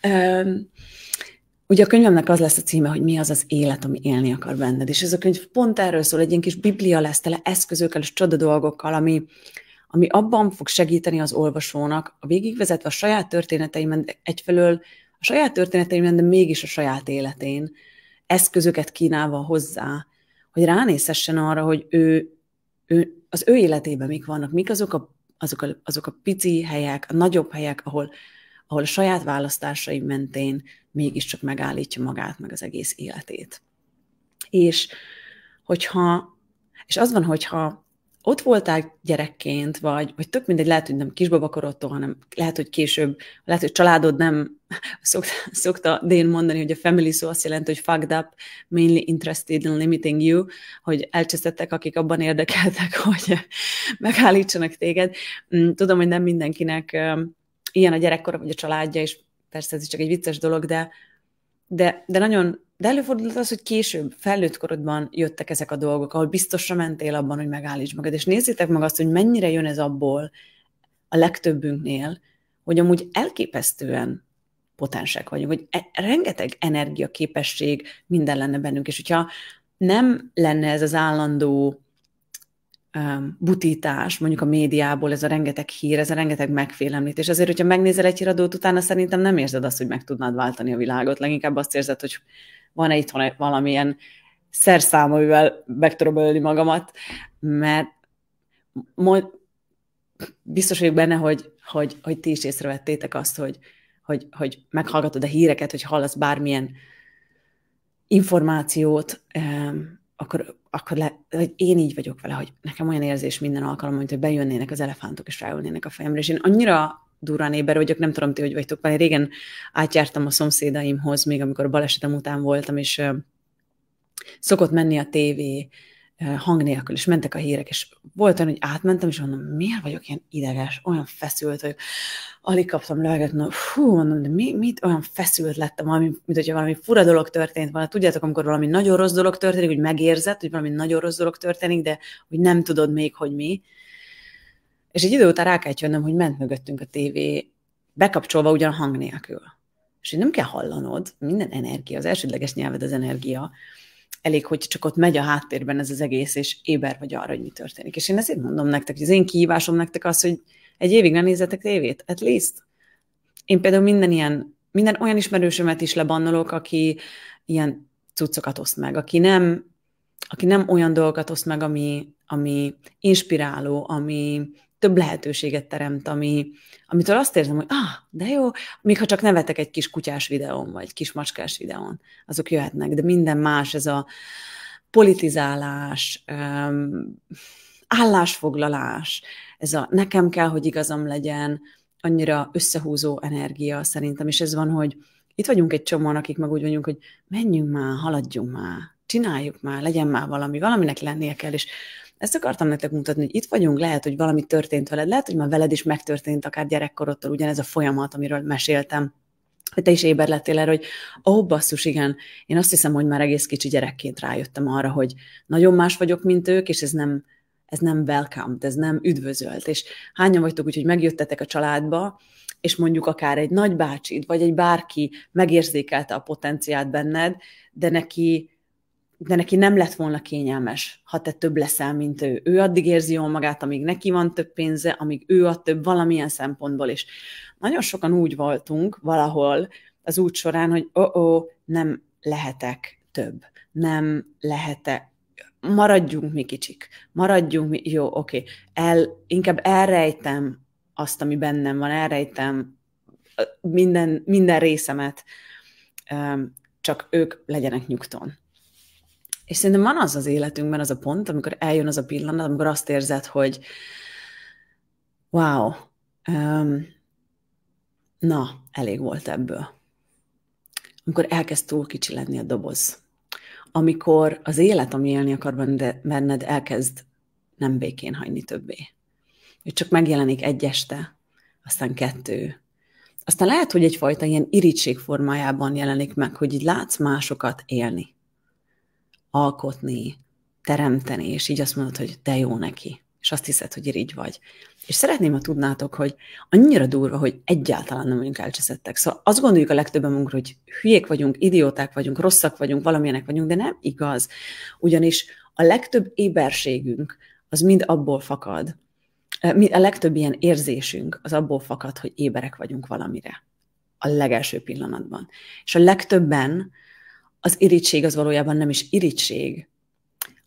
Öm, Ugye a könyvemnek az lesz a címe, hogy mi az az élet, ami élni akar benned. És ez a könyv pont erről szól, egy ilyen kis biblia lesz tele eszközökkel és csoda dolgokkal, ami, ami abban fog segíteni az olvasónak, a végigvezetve a saját történeteimben, egyfelől a saját történeteimben, de mégis a saját életén, eszközöket kínálva hozzá, hogy ránézhessen arra, hogy ő, ő az ő életében mik vannak, mik azok a, azok a, azok a pici helyek, a nagyobb helyek, ahol ahol a saját választásai mentén mégiscsak megállítja magát, meg az egész életét. És hogyha, és az van, hogyha ott voltál gyerekként, vagy, vagy tök mindegy, lehet, hogy nem kisbabakorodtól, hanem lehet, hogy később, lehet, hogy családod nem, szokta, szokta Dén mondani, hogy a family szó azt jelenti, hogy fucked up, mainly interested in limiting you, hogy elcseszettek, akik abban érdekeltek, hogy megállítsanak téged. Mm, tudom, hogy nem mindenkinek ilyen a gyerekkora, vagy a családja, és persze ez is csak egy vicces dolog, de, de, de nagyon, de előfordult az, hogy később, felnőtt korodban jöttek ezek a dolgok, ahol biztosra mentél abban, hogy megállíts magad, és nézzétek meg azt, hogy mennyire jön ez abból a legtöbbünknél, hogy amúgy elképesztően potensek vagyunk, hogy e, rengeteg energia, képesség, minden lenne bennünk, és hogyha nem lenne ez az állandó butítás, mondjuk a médiából, ez a rengeteg hír, ez a rengeteg megfélemlítés. azért hogyha megnézel egy híradót utána, szerintem nem érzed azt, hogy meg tudnád váltani a világot. Leginkább azt érzed, hogy van-e itthon valamilyen szerszám, amivel meg tudom ölni magamat, mert majd biztos vagyok benne, hogy, hogy, hogy ti is észrevettétek azt, hogy, hogy, hogy meghallgatod a híreket, hogy hallasz bármilyen információt, akkor, akkor le, hogy én így vagyok vele, hogy nekem olyan érzés minden alkalom, mint hogy bejönnének az elefántok és ráülnének a fejemre, és én annyira durán éber vagyok, nem tudom ti, hogy vagytok, mert régen átjártam a szomszédaimhoz, még amikor balesetem után voltam, és szokott menni a tévé, hang nélkül, és mentek a hírek, és volt olyan, hogy átmentem, és mondom, miért vagyok ilyen ideges, olyan feszült, hogy alig kaptam levegőt, mondom, fú, mondom, de mi, mit olyan feszült lettem, valami, mint hogyha valami fura dolog történt volna. Tudjátok, amikor valami nagyon rossz dolog történik, hogy megérzed, hogy valami nagyon rossz dolog történik, de hogy nem tudod még, hogy mi. És egy idő után rá kell jönnöm, hogy ment mögöttünk a tévé, bekapcsolva ugyan hang nélkül. És hogy nem kell hallanod, minden energia, az elsődleges nyelved az energia, elég, hogy csak ott megy a háttérben ez az egész, és éber vagy arra, hogy mi történik. És én ezért mondom nektek, hogy az én kihívásom nektek az, hogy egy évig ne nézzetek tévét, at least. Én például minden ilyen, minden olyan ismerősömet is lebannolok, aki ilyen cuccokat oszt meg, aki nem, aki nem olyan dolgokat oszt meg, ami, ami inspiráló, ami több lehetőséget teremt, ami, amitől azt érzem, hogy ah, de jó, még ha csak nevetek egy kis kutyás videón, vagy kis macskás videón, azok jöhetnek, de minden más, ez a politizálás, állásfoglalás, ez a nekem kell, hogy igazam legyen, annyira összehúzó energia szerintem, és ez van, hogy itt vagyunk egy csomóan, akik meg úgy vagyunk, hogy menjünk már, haladjunk már, csináljuk már, legyen már valami, valaminek lennie kell, és ezt akartam nektek mutatni, hogy itt vagyunk, lehet, hogy valami történt veled, lehet, hogy már veled is megtörtént akár gyerekkorodtól ugyanez a folyamat, amiről meséltem hogy te is éber lettél erre, hogy ó, oh, basszus, igen, én azt hiszem, hogy már egész kicsi gyerekként rájöttem arra, hogy nagyon más vagyok, mint ők, és ez nem, ez nem welcome, ez nem üdvözölt, és hányan vagytok úgyhogy hogy megjöttetek a családba, és mondjuk akár egy nagybácsid, vagy egy bárki megérzékelte a potenciát benned, de neki de neki nem lett volna kényelmes, ha te több leszel, mint ő. Ő addig érzi jól magát, amíg neki van több pénze, amíg ő a több valamilyen szempontból is. Nagyon sokan úgy voltunk valahol az út során, hogy ó, oh -oh, nem lehetek több, nem lehetek, maradjunk mi kicsik, maradjunk mi, jó, oké, okay. El, inkább elrejtem azt, ami bennem van, elrejtem minden, minden részemet, csak ők legyenek nyugton. És szerintem van az az életünkben az a pont, amikor eljön az a pillanat, amikor azt érzed, hogy wow, um, na, elég volt ebből. Amikor elkezd túl kicsi lenni a doboz. Amikor az élet, ami élni akar benned, elkezd nem békén hagyni többé. Ő csak megjelenik egy este, aztán kettő, aztán lehet, hogy egyfajta ilyen irítség formájában jelenik meg, hogy így látsz másokat élni alkotni, teremteni, és így azt mondod, hogy de jó neki, és azt hiszed, hogy így vagy. És szeretném, ha tudnátok, hogy annyira durva, hogy egyáltalán nem vagyunk elcseszettek. Szóval azt gondoljuk a legtöbben magunkra, hogy hülyék vagyunk, idióták vagyunk, rosszak vagyunk, valamilyenek vagyunk, de nem igaz. Ugyanis a legtöbb éberségünk az mind abból fakad, a legtöbb ilyen érzésünk az abból fakad, hogy éberek vagyunk valamire. A legelső pillanatban. És a legtöbben az irítség az valójában nem is irítség,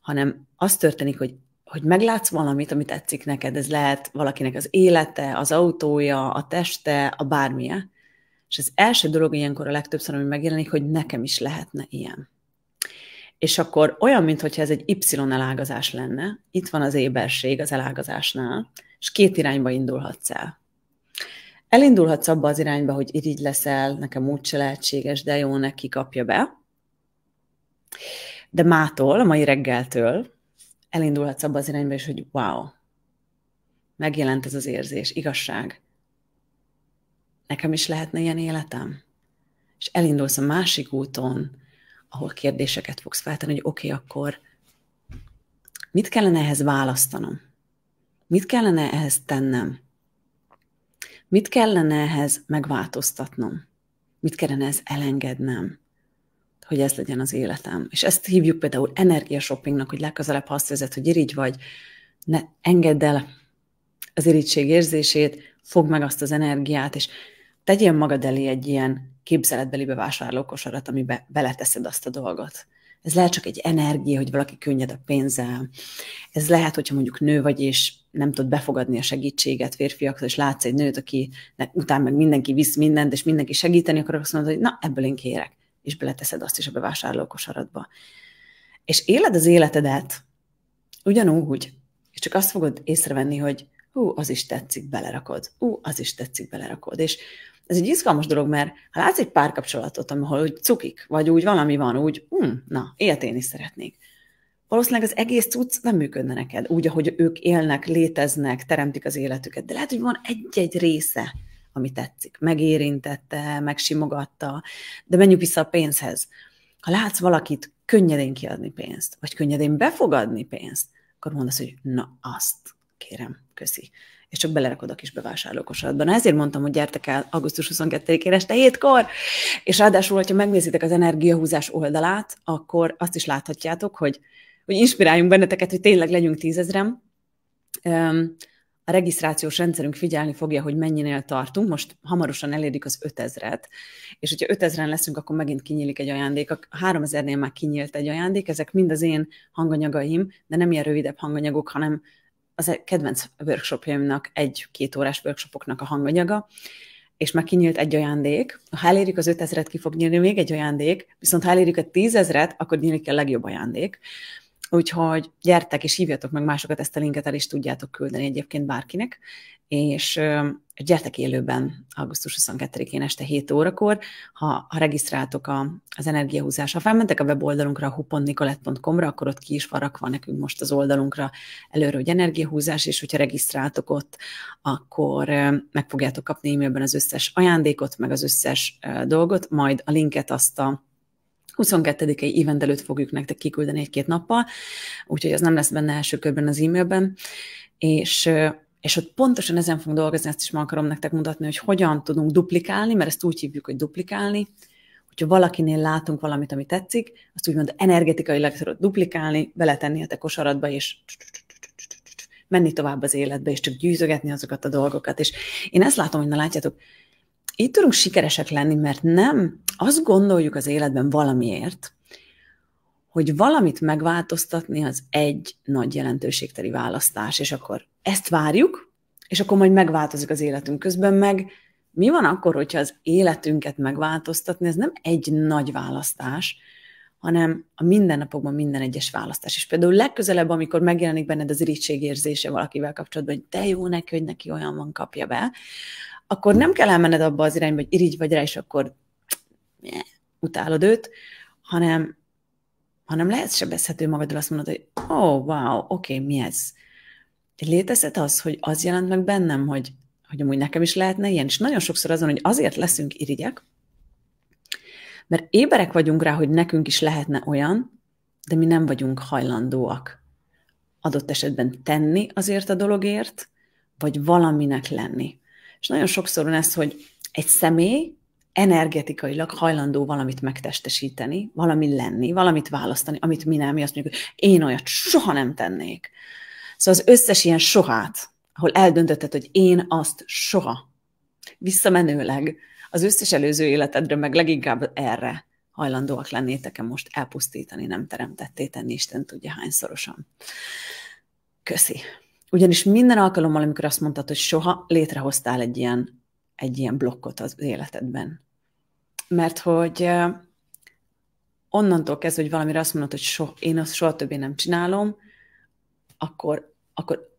hanem az történik, hogy, hogy meglátsz valamit, amit tetszik neked, ez lehet valakinek az élete, az autója, a teste, a bármilyen, és az első dolog ilyenkor a legtöbbször, ami megjelenik, hogy nekem is lehetne ilyen. És akkor olyan, mintha ez egy Y elágazás lenne, itt van az éberség az elágazásnál, és két irányba indulhatsz el. Elindulhatsz abba az irányba, hogy irigy leszel, nekem úgy se lehetséges, de jó, neki kapja be. De mától, a mai reggeltől elindulhatsz abba az irányba is, hogy wow, megjelent ez az érzés, igazság. Nekem is lehetne ilyen életem? És elindulsz a másik úton, ahol kérdéseket fogsz feltenni, hogy oké, okay, akkor mit kellene ehhez választanom? Mit kellene ehhez tennem? Mit kellene ehhez megváltoztatnom? Mit kellene ehhez elengednem? hogy ez legyen az életem. És ezt hívjuk például energiashoppingnak, hogy legközelebb, ha azt vezet, hogy irigy vagy, ne engedd el az irigység érzését, fogd meg azt az energiát, és tegyél magad elé egy ilyen képzeletbeli bevásárlókosarat, amiben beleteszed azt a dolgot. Ez lehet csak egy energia, hogy valaki könnyed a pénzzel. Ez lehet, hogyha mondjuk nő vagy, és nem tud befogadni a segítséget férfiaktól, és látsz egy nőt, aki utána meg mindenki visz mindent, és mindenki segíteni, akkor azt mondod, hogy na, ebből én kérek és beleteszed azt is a bevásárlókosaratba. És éled az életedet ugyanúgy, és csak azt fogod észrevenni, hogy hú, az is tetszik, belerakod, hú, az is tetszik, belerakod. És ez egy izgalmas dolog, mert ha látsz egy párkapcsolatot, ahol úgy cukik, vagy úgy valami van, úgy, hm, na, ilyet én is szeretnék. Valószínűleg az egész cucc nem működne neked, úgy, ahogy ők élnek, léteznek, teremtik az életüket, de lehet, hogy van egy-egy része, ami tetszik. Megérintette, megsimogatta, de menjünk vissza a pénzhez. Ha látsz valakit könnyedén kiadni pénzt, vagy könnyedén befogadni pénzt, akkor mondasz, hogy na azt kérem, köszi. És csak belerakod a kis bevásárlókosatban. Ezért mondtam, hogy gyertek el augusztus 22-én este hétkor, és ráadásul, hogyha megnézitek az energiahúzás oldalát, akkor azt is láthatjátok, hogy, hogy inspiráljunk benneteket, hogy tényleg legyünk tízezrem a regisztrációs rendszerünk figyelni fogja, hogy mennyinél tartunk. Most hamarosan elérjük az 5000-et, és hogyha 5000-en leszünk, akkor megint kinyílik egy ajándék. A 3000-nél már kinyílt egy ajándék, ezek mind az én hanganyagaim, de nem ilyen rövidebb hanganyagok, hanem az a e kedvenc workshopjaimnak, egy-két órás workshopoknak a hanganyaga és már kinyílt egy ajándék. Ha elérjük az 5000-et, ki fog nyílni még egy ajándék, viszont ha elérjük a 10 000-et, akkor nyílik a legjobb ajándék. Úgyhogy gyertek és hívjatok meg másokat, ezt a linket el is tudjátok küldeni egyébként bárkinek, és gyertek élőben augusztus 22-én este 7 órakor, ha, ha regisztráltok a, az energiahúzásra, ha felmentek a weboldalunkra, a huponnikolet.com-ra, akkor ott ki is van rakva nekünk most az oldalunkra előre, hogy energiahúzás, és hogyha regisztráltok ott, akkor meg fogjátok kapni e-mailben az összes ajándékot, meg az összes dolgot, majd a linket azt a 22-i előtt fogjuk nektek kiküldeni egy-két nappal, úgyhogy az nem lesz benne első körben az e-mailben, és és ott pontosan ezen fogunk dolgozni, ezt is meg akarom nektek mutatni, hogy hogyan tudunk duplikálni, mert ezt úgy hívjuk, hogy duplikálni, hogyha valakinél látunk valamit, ami tetszik, azt úgymond energetikailag tudod duplikálni, beletenni a te kosaradba, és menni tovább az életbe, és csak gyűzögetni azokat a dolgokat. És én ezt látom, hogy na látjátok, így tudunk sikeresek lenni, mert nem azt gondoljuk az életben valamiért, hogy valamit megváltoztatni az egy nagy jelentőségteli választás, és akkor ezt várjuk, és akkor majd megváltozik az életünk közben, meg mi van akkor, hogyha az életünket megváltoztatni, ez nem egy nagy választás, hanem a mindennapokban minden egyes választás. És például legközelebb, amikor megjelenik benned az irítségérzése valakivel kapcsolatban, hogy de jó neki, hogy neki olyan van, kapja be, akkor nem kell elmenned abba az irányba, hogy irigy vagy rá, és akkor utálod őt, hanem, hanem lehet sebezhető magadról, azt mondod, hogy ó, oh, wow, oké, okay, mi ez? Létezhet az, hogy az jelent meg bennem, hogy, hogy amúgy nekem is lehetne ilyen, és nagyon sokszor azon, hogy azért leszünk irigyek, mert éberek vagyunk rá, hogy nekünk is lehetne olyan, de mi nem vagyunk hajlandóak adott esetben tenni azért a dologért, vagy valaminek lenni. És nagyon sokszor van ez, hogy egy személy energetikailag hajlandó valamit megtestesíteni, valami lenni, valamit választani, amit mi nem, mi azt mondjuk, hogy én olyat soha nem tennék. Szóval az összes ilyen sohát, ahol eldöntötted, hogy én azt soha, visszamenőleg az összes előző életedre, meg leginkább erre hajlandóak lennétek-e most elpusztítani, nem teremtetté tenni, Isten tudja hányszorosan. Köszi. Ugyanis minden alkalommal, amikor azt mondtad, hogy soha létrehoztál egy ilyen, egy ilyen blokkot az életedben. Mert hogy onnantól kezdve, hogy valamire azt mondod, hogy so, én azt soha többé nem csinálom, akkor, akkor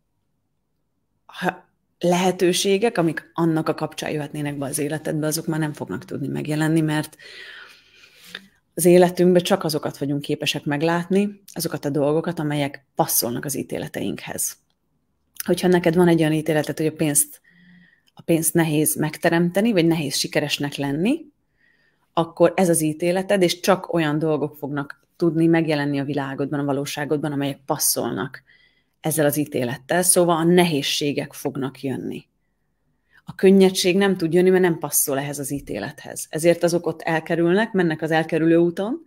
ha lehetőségek, amik annak a kapcsán jöhetnének be az életedbe, azok már nem fognak tudni megjelenni, mert az életünkben csak azokat vagyunk képesek meglátni, azokat a dolgokat, amelyek passzolnak az ítéleteinkhez hogyha neked van egy olyan ítéletet, hogy a pénzt, a pénzt nehéz megteremteni, vagy nehéz sikeresnek lenni, akkor ez az ítéleted, és csak olyan dolgok fognak tudni megjelenni a világodban, a valóságodban, amelyek passzolnak ezzel az ítélettel, szóval a nehézségek fognak jönni. A könnyedség nem tud jönni, mert nem passzol ehhez az ítélethez. Ezért azok ott elkerülnek, mennek az elkerülő úton,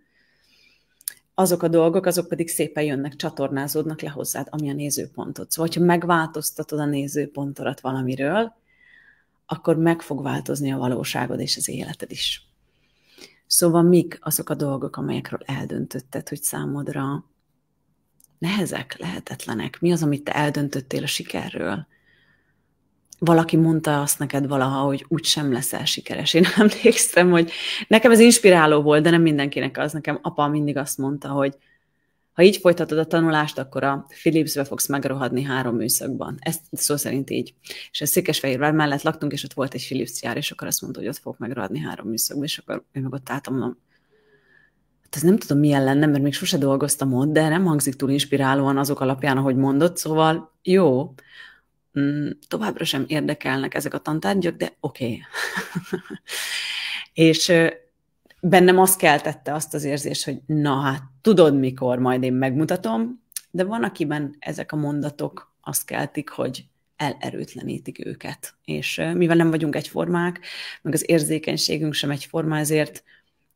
azok a dolgok, azok pedig szépen jönnek, csatornázódnak le hozzád, ami a nézőpontod. Szóval, hogyha megváltoztatod a nézőpontodat valamiről, akkor meg fog változni a valóságod és az életed is. Szóval mik azok a dolgok, amelyekről eldöntötted, hogy számodra nehezek, lehetetlenek? Mi az, amit te eldöntöttél a sikerről? valaki mondta azt neked valaha, hogy úgy sem leszel sikeres. Én emlékszem, hogy nekem ez inspiráló volt, de nem mindenkinek az. Nekem apa mindig azt mondta, hogy ha így folytatod a tanulást, akkor a Philipsbe fogsz megrohadni három műszakban. Ezt szó szerint így. És a Székesfehérvár mellett laktunk, és ott volt egy Philips jár és akkor azt mondta, hogy ott fogok megrohadni három műszakban, és akkor én meg ott álltam, mondom, hát ez nem tudom milyen lenne, mert még sose dolgoztam ott, de nem hangzik túl inspirálóan azok alapján, ahogy mondott, szóval jó mm, továbbra sem érdekelnek ezek a tantárgyak, de oké. Okay. és bennem azt keltette azt az érzés, hogy na hát, tudod mikor, majd én megmutatom, de van, akiben ezek a mondatok azt keltik, hogy elerőtlenítik őket. És mivel nem vagyunk egyformák, meg az érzékenységünk sem egyforma, ezért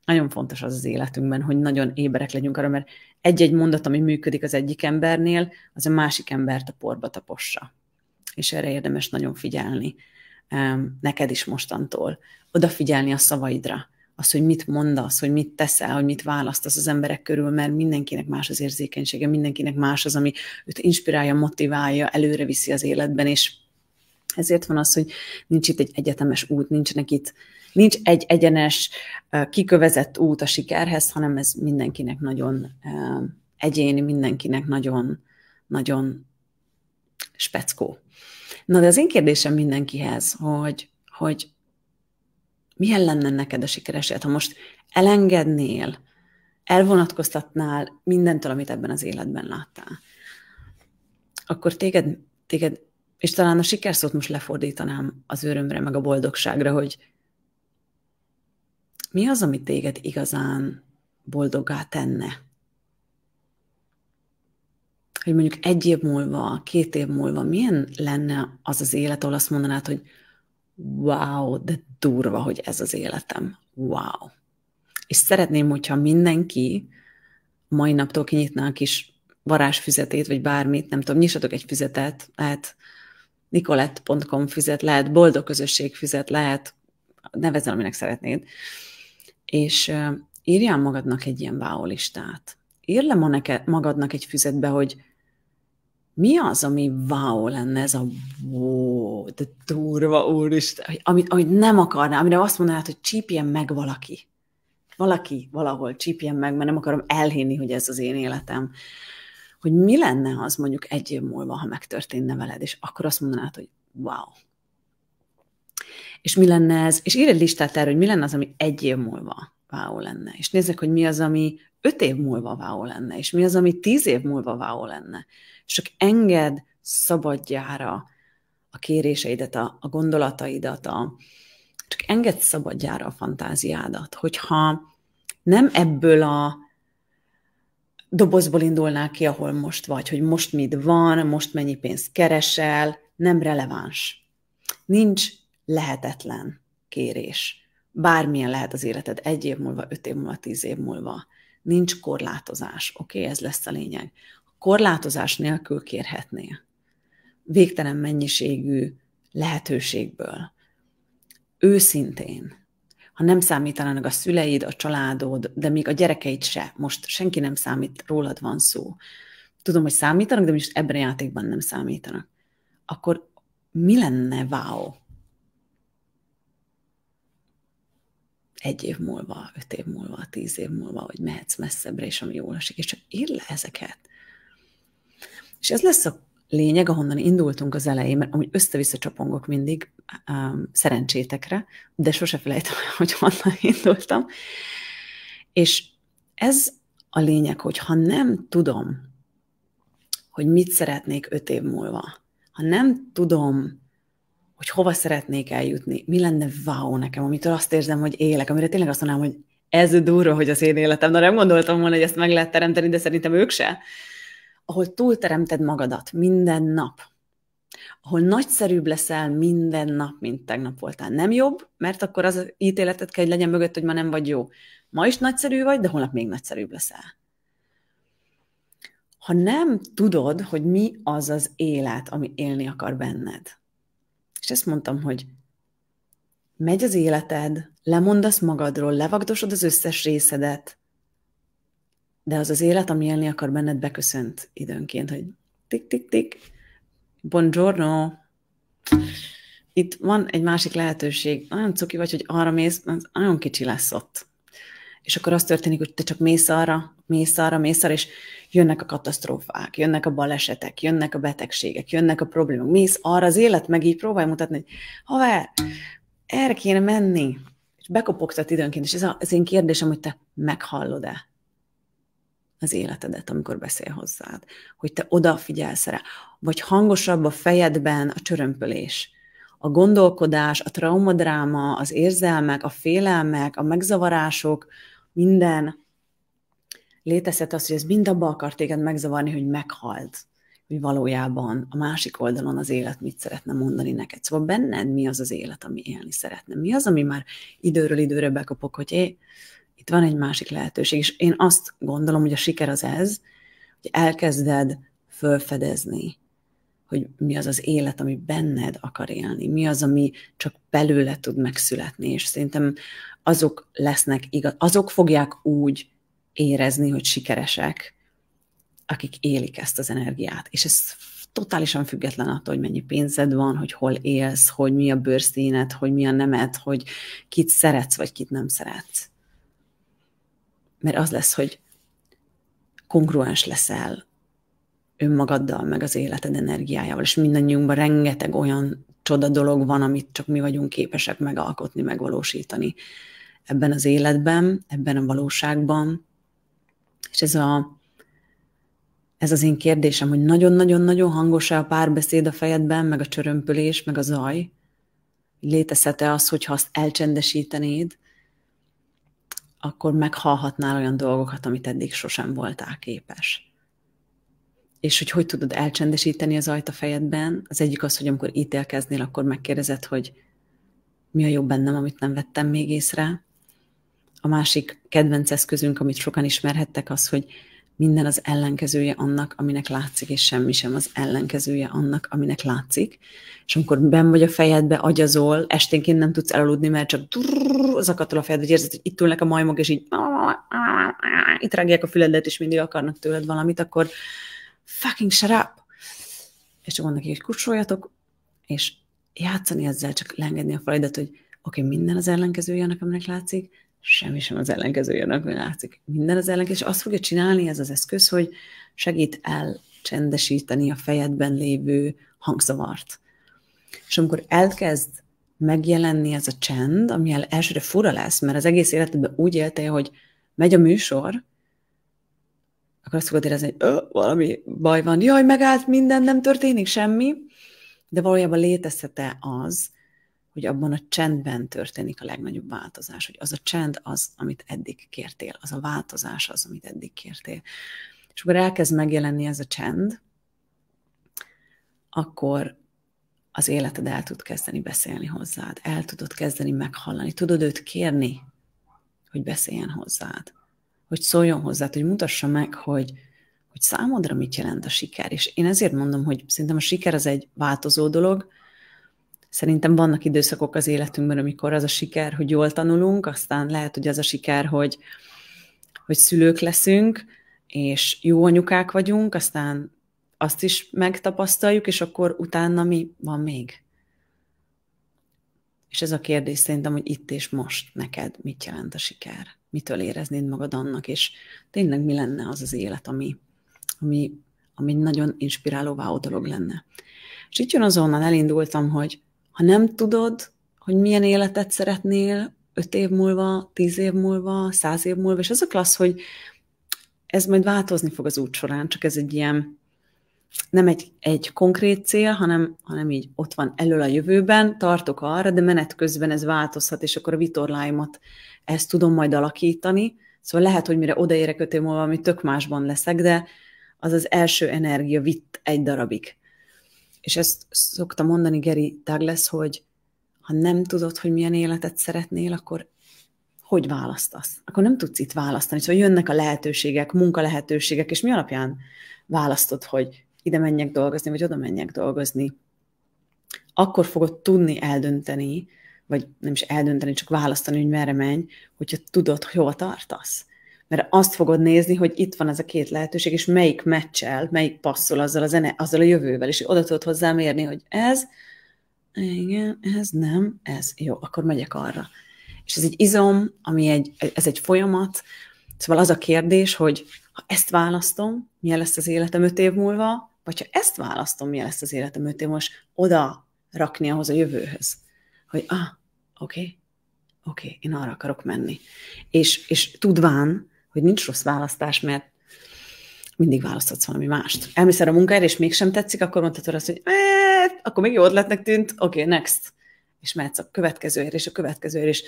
nagyon fontos az az életünkben, hogy nagyon éberek legyünk arra, mert egy-egy mondat, ami működik az egyik embernél, az a másik embert a porba tapossa és erre érdemes nagyon figyelni neked is mostantól. Odafigyelni a szavaidra, az, hogy mit mondasz, hogy mit teszel, hogy mit választasz az emberek körül, mert mindenkinek más az érzékenysége, mindenkinek más az, ami őt inspirálja, motiválja, előre viszi az életben, és ezért van az, hogy nincs itt egy egyetemes út, nincsenek itt, nincs egy egyenes, kikövezett út a sikerhez, hanem ez mindenkinek nagyon egyéni, mindenkinek nagyon, nagyon speckó. Na de az én kérdésem mindenkihez, hogy, hogy milyen lenne neked a sikereset, ha most elengednél, elvonatkoztatnál mindentől, amit ebben az életben láttál, akkor téged, téged és talán a sikerszót most lefordítanám az örömre, meg a boldogságra, hogy mi az, ami téged igazán boldogá tenne? hogy mondjuk egy év múlva, két év múlva milyen lenne az az élet, ahol azt mondanád, hogy wow, de durva, hogy ez az életem. Wow. És szeretném, hogyha mindenki mai naptól kinyitná a kis varázsfüzetét, vagy bármit, nem tudom, nyissatok egy füzetet, lehet nicolett.com füzet, lehet boldog közösség füzet, lehet nevezel, aminek szeretnéd. És írjál magadnak egy ilyen váolistát. Ír le magadnak egy füzetbe, hogy mi az, ami wow lenne, ez a wow, de durva úristen, amit, amit nem akarná, amire azt mondanád, hogy csípjen meg valaki. Valaki valahol csípjen meg, mert nem akarom elhinni, hogy ez az én életem. Hogy mi lenne az mondjuk egy év múlva, ha megtörténne veled, és akkor azt mondanád, hogy wow. És mi lenne ez, és írj egy listát erről, hogy mi lenne az, ami egy év múlva wow lenne. És nézzük, hogy mi az, ami öt év múlva váó lenne, és mi az, ami tíz év múlva váó lenne. Csak engedd szabadjára a kéréseidet, a, a gondolataidat, a, csak engedd szabadjára a fantáziádat, hogyha nem ebből a dobozból indulnál ki, ahol most vagy, hogy most mit van, most mennyi pénzt keresel, nem releváns. Nincs lehetetlen kérés. Bármilyen lehet az életed egy év múlva, öt év múlva, tíz év múlva. Nincs korlátozás. Oké, okay, ez lesz a lényeg. A korlátozás nélkül kérhetnél. Végtelen mennyiségű lehetőségből. Őszintén. Ha nem számítanának a szüleid, a családod, de még a gyerekeid se, most senki nem számít, rólad van szó. Tudom, hogy számítanak, de most ebben a játékban nem számítanak. Akkor mi lenne wow? egy év múlva, öt év múlva, tíz év múlva, hogy mehetsz messzebbre, és ami jól esik, és csak írd le ezeket. És ez lesz a lényeg, ahonnan indultunk az elején, mert amúgy össze-vissza csapongok mindig um, szerencsétekre, de sose felejtem, hogy honnan indultam. És ez a lényeg, hogy ha nem tudom, hogy mit szeretnék öt év múlva, ha nem tudom, hogy hova szeretnék eljutni, mi lenne wow nekem, amitől azt érzem, hogy élek, amire tényleg azt mondanám, hogy ez durva, hogy az én életem, de nem gondoltam volna, hogy ezt meg lehet teremteni, de szerintem ők se. Ahol túlteremted magadat minden nap, ahol nagyszerűbb leszel minden nap, mint tegnap voltál. Nem jobb, mert akkor az, az ítéletet kell, hogy legyen mögött, hogy ma nem vagy jó. Ma is nagyszerű vagy, de holnap még nagyszerűbb leszel. Ha nem tudod, hogy mi az az élet, ami élni akar benned, és ezt mondtam, hogy megy az életed, lemondasz magadról, levagdosod az összes részedet, de az az élet, ami élni akar benned, beköszönt időnként, hogy tik-tik-tik, buongiorno, itt van egy másik lehetőség. nagyon cuki vagy, hogy arra mész, az nagyon kicsi lesz ott és akkor az történik, hogy te csak mész arra, mész arra, mész arra, és jönnek a katasztrófák, jönnek a balesetek, jönnek a betegségek, jönnek a problémák. Mész arra, az élet meg így próbálj mutatni, hogy haver, erre kéne menni. És bekopogtat időnként, és ez az én kérdésem, hogy te meghallod-e az életedet, amikor beszél hozzád, hogy te odafigyelsz rá, vagy hangosabb a fejedben a csörömpölés, a gondolkodás, a traumadráma, az érzelmek, a félelmek, a megzavarások, minden létezhet az, hogy ez mind abba akar téged megzavarni, hogy meghalt, hogy valójában a másik oldalon az élet mit szeretne mondani neked. Szóval benned mi az az élet, ami élni szeretne? Mi az, ami már időről időre bekapok, hogy é, itt van egy másik lehetőség, és én azt gondolom, hogy a siker az ez, hogy elkezded fölfedezni, hogy mi az az élet, ami benned akar élni, mi az, ami csak belőle tud megszületni, és szerintem azok lesznek igaz, azok fogják úgy érezni, hogy sikeresek, akik élik ezt az energiát. És ez totálisan független attól, hogy mennyi pénzed van, hogy hol élsz, hogy mi a bőrszíned, hogy mi a nemed, hogy kit szeretsz, vagy kit nem szeretsz. Mert az lesz, hogy kongruens leszel önmagaddal, meg az életed energiájával, és mindannyiunkban rengeteg olyan csoda dolog van, amit csak mi vagyunk képesek megalkotni, megvalósítani ebben az életben, ebben a valóságban. És ez, a, ez az én kérdésem, hogy nagyon-nagyon-nagyon hangos-e a párbeszéd a fejedben, meg a csörömpölés, meg a zaj? Létezhet-e az, hogyha azt elcsendesítenéd, akkor meghallhatnál olyan dolgokat, amit eddig sosem voltál képes? és hogy hogy tudod elcsendesíteni az ajt a fejedben. Az egyik az, hogy amikor ítélkeznél, akkor megkérdezed, hogy mi a jobb bennem, amit nem vettem még észre. A másik kedvenc eszközünk, amit sokan ismerhettek, az, hogy minden az ellenkezője annak, aminek látszik, és semmi sem az ellenkezője annak, aminek látszik. És amikor ben vagy a fejedbe, agyazol, esténként nem tudsz elaludni, mert csak zakatol a fejed, hogy érzed, hogy itt ülnek a majmok, és így itt rágják a füledet, és mindig akarnak tőled valamit, akkor fucking shut up! És csak mondok, hogy kucsoljatok, és játszani ezzel, csak lengedni a fajdat, hogy oké, okay, minden az ellenkezője annak, aminek látszik, semmi sem az ellenkezője annak, aminek látszik. Minden az ellenkezője, és azt fogja csinálni ez az eszköz, hogy segít elcsendesíteni a fejedben lévő hangzavart. És amikor elkezd megjelenni ez a csend, ami elsőre fura lesz, mert az egész életedben úgy éltél, hogy megy a műsor, akkor azt fogod érezni, hogy ö, valami baj van, jaj, megállt minden, nem történik semmi, de valójában létezhet-e az, hogy abban a csendben történik a legnagyobb változás, hogy az a csend az, amit eddig kértél, az a változás az, amit eddig kértél. És akkor elkezd megjelenni ez a csend, akkor az életed el tud kezdeni beszélni hozzád, el tudod kezdeni meghallani, tudod őt kérni, hogy beszéljen hozzád hogy szóljon hozzá, hogy mutassa meg, hogy, hogy számodra mit jelent a siker. És én ezért mondom, hogy szerintem a siker az egy változó dolog. Szerintem vannak időszakok az életünkben, amikor az a siker, hogy jól tanulunk, aztán lehet, hogy az a siker, hogy, hogy szülők leszünk, és jó anyukák vagyunk, aztán azt is megtapasztaljuk, és akkor utána mi van még? És ez a kérdés szerintem, hogy itt és most neked mit jelent a siker? mitől éreznéd magad annak, és tényleg mi lenne az az élet, ami, ami, ami nagyon inspiráló váó dolog lenne. És itt jön azonnal elindultam, hogy ha nem tudod, hogy milyen életet szeretnél öt év múlva, tíz év múlva, száz év múlva, és az a klassz, hogy ez majd változni fog az út során, csak ez egy ilyen nem egy, egy konkrét cél, hanem, hanem így ott van elől a jövőben, tartok arra, de menet közben ez változhat, és akkor a vitorláimat ezt tudom majd alakítani. Szóval lehet, hogy mire odaérek öt év múlva, ami tök másban leszek, de az az első energia vitt egy darabig. És ezt szokta mondani Geri Douglas, hogy ha nem tudod, hogy milyen életet szeretnél, akkor hogy választasz? Akkor nem tudsz itt választani. Szóval jönnek a lehetőségek, munkalehetőségek, és mi alapján választod, hogy ide menjek dolgozni, vagy oda menjek dolgozni, akkor fogod tudni eldönteni, vagy nem is eldönteni, csak választani, hogy merre menj, hogyha tudod, hogy hova tartasz. Mert azt fogod nézni, hogy itt van ez a két lehetőség, és melyik meccsel, melyik passzol azzal a, zene, azzal a jövővel, és oda tudod hozzá mérni, hogy ez, igen, ez nem, ez, jó, akkor megyek arra. És ez egy izom, ami egy, ez egy folyamat, szóval az a kérdés, hogy ha ezt választom, milyen lesz az életem öt év múlva, vagy ha ezt választom, milyen lesz az életem öt év, most oda rakni ahhoz a jövőhöz, hogy ah, oké, okay, oké, okay, én arra akarok menni. És, és tudván, hogy nincs rossz választás, mert mindig választhatsz valami mást. Elmész a munkára, és mégsem tetszik, akkor mondhatod azt, hogy eh, akkor még jó ötletnek tűnt, oké, okay, next. És mehetsz a következőért, és a következőért, és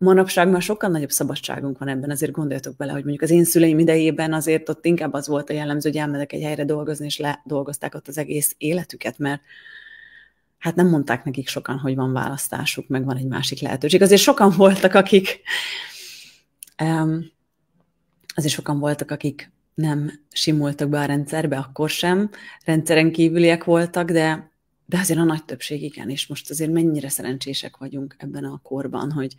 manapság már sokkal nagyobb szabadságunk van ebben, azért gondoljatok bele, hogy mondjuk az én szüleim idejében azért ott inkább az volt a jellemző, hogy elmedek egy helyre dolgozni, és ledolgozták ott az egész életüket, mert hát nem mondták nekik sokan, hogy van választásuk, meg van egy másik lehetőség. Azért sokan voltak, akik azért sokan voltak, akik nem simultak be a rendszerbe, akkor sem. Rendszeren kívüliek voltak, de, de azért a nagy többség igen, és most azért mennyire szerencsések vagyunk ebben a korban, hogy,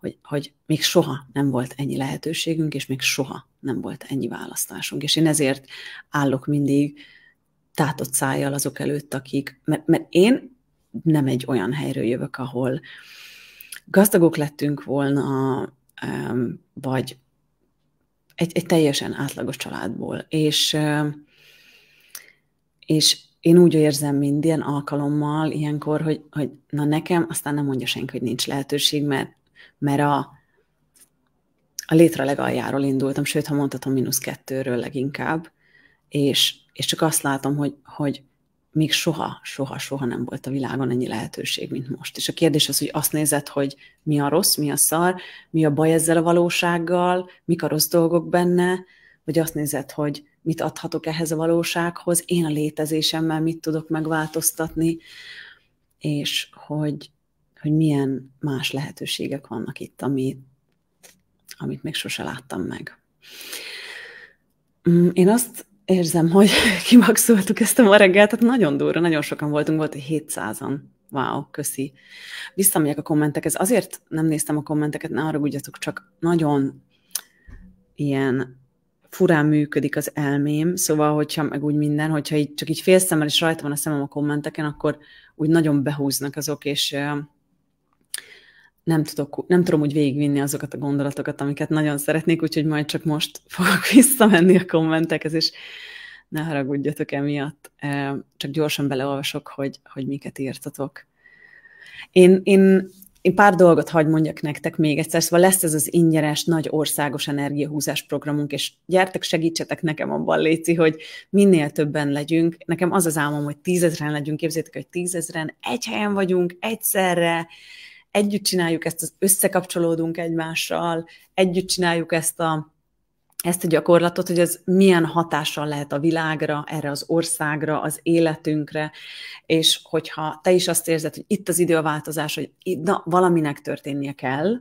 hogy, hogy még soha nem volt ennyi lehetőségünk, és még soha nem volt ennyi választásunk. És én ezért állok mindig tátott szájjal azok előtt, akik, mert, mert én nem egy olyan helyről jövök, ahol gazdagok lettünk volna, vagy egy, egy teljesen átlagos családból. És, és én úgy érzem minden alkalommal ilyenkor, hogy, hogy na nekem aztán nem mondja senki, hogy nincs lehetőség, mert mert a, a létre legaljáról indultam, sőt, ha mondhatom, mínusz kettőről leginkább, és, és csak azt látom, hogy, hogy még soha, soha, soha nem volt a világon ennyi lehetőség, mint most. És a kérdés az, hogy azt nézed, hogy mi a rossz, mi a szar, mi a baj ezzel a valósággal, mik a rossz dolgok benne, vagy azt nézed, hogy mit adhatok ehhez a valósághoz, én a létezésemmel mit tudok megváltoztatni, és hogy, hogy milyen más lehetőségek vannak itt, ami, amit még sose láttam meg. Mm, én azt érzem, hogy kimaxoltuk ezt a ma reggel, tehát nagyon durva, nagyon sokan voltunk, volt 700-an. Wow, köszi. Visszamegyek a kommentekhez. Azért nem néztem a kommenteket, ne arra ugyatok, csak nagyon ilyen furán működik az elmém, szóval, hogyha meg úgy minden, hogyha így, csak így félszemmel is rajta van a szemem a kommenteken, akkor úgy nagyon behúznak azok, és nem, tudok, nem tudom úgy végigvinni azokat a gondolatokat, amiket nagyon szeretnék, úgyhogy majd csak most fogok visszamenni a kommentekhez, és ne haragudjatok emiatt. Csak gyorsan beleolvasok, hogy, hogy miket írtatok. Én, én, én pár dolgot hagy mondjak nektek még egyszer, szóval lesz ez az ingyenes, nagy országos energiahúzás programunk, és gyertek, segítsetek nekem abban, Léci, hogy minél többen legyünk. Nekem az az álmom, hogy tízezren legyünk, képzétek, hogy tízezren egy helyen vagyunk, egyszerre, együtt csináljuk ezt, az összekapcsolódunk egymással, együtt csináljuk ezt a, ezt a gyakorlatot, hogy ez milyen hatással lehet a világra, erre az országra, az életünkre, és hogyha te is azt érzed, hogy itt az idő a változás, hogy itt, na, valaminek történnie kell,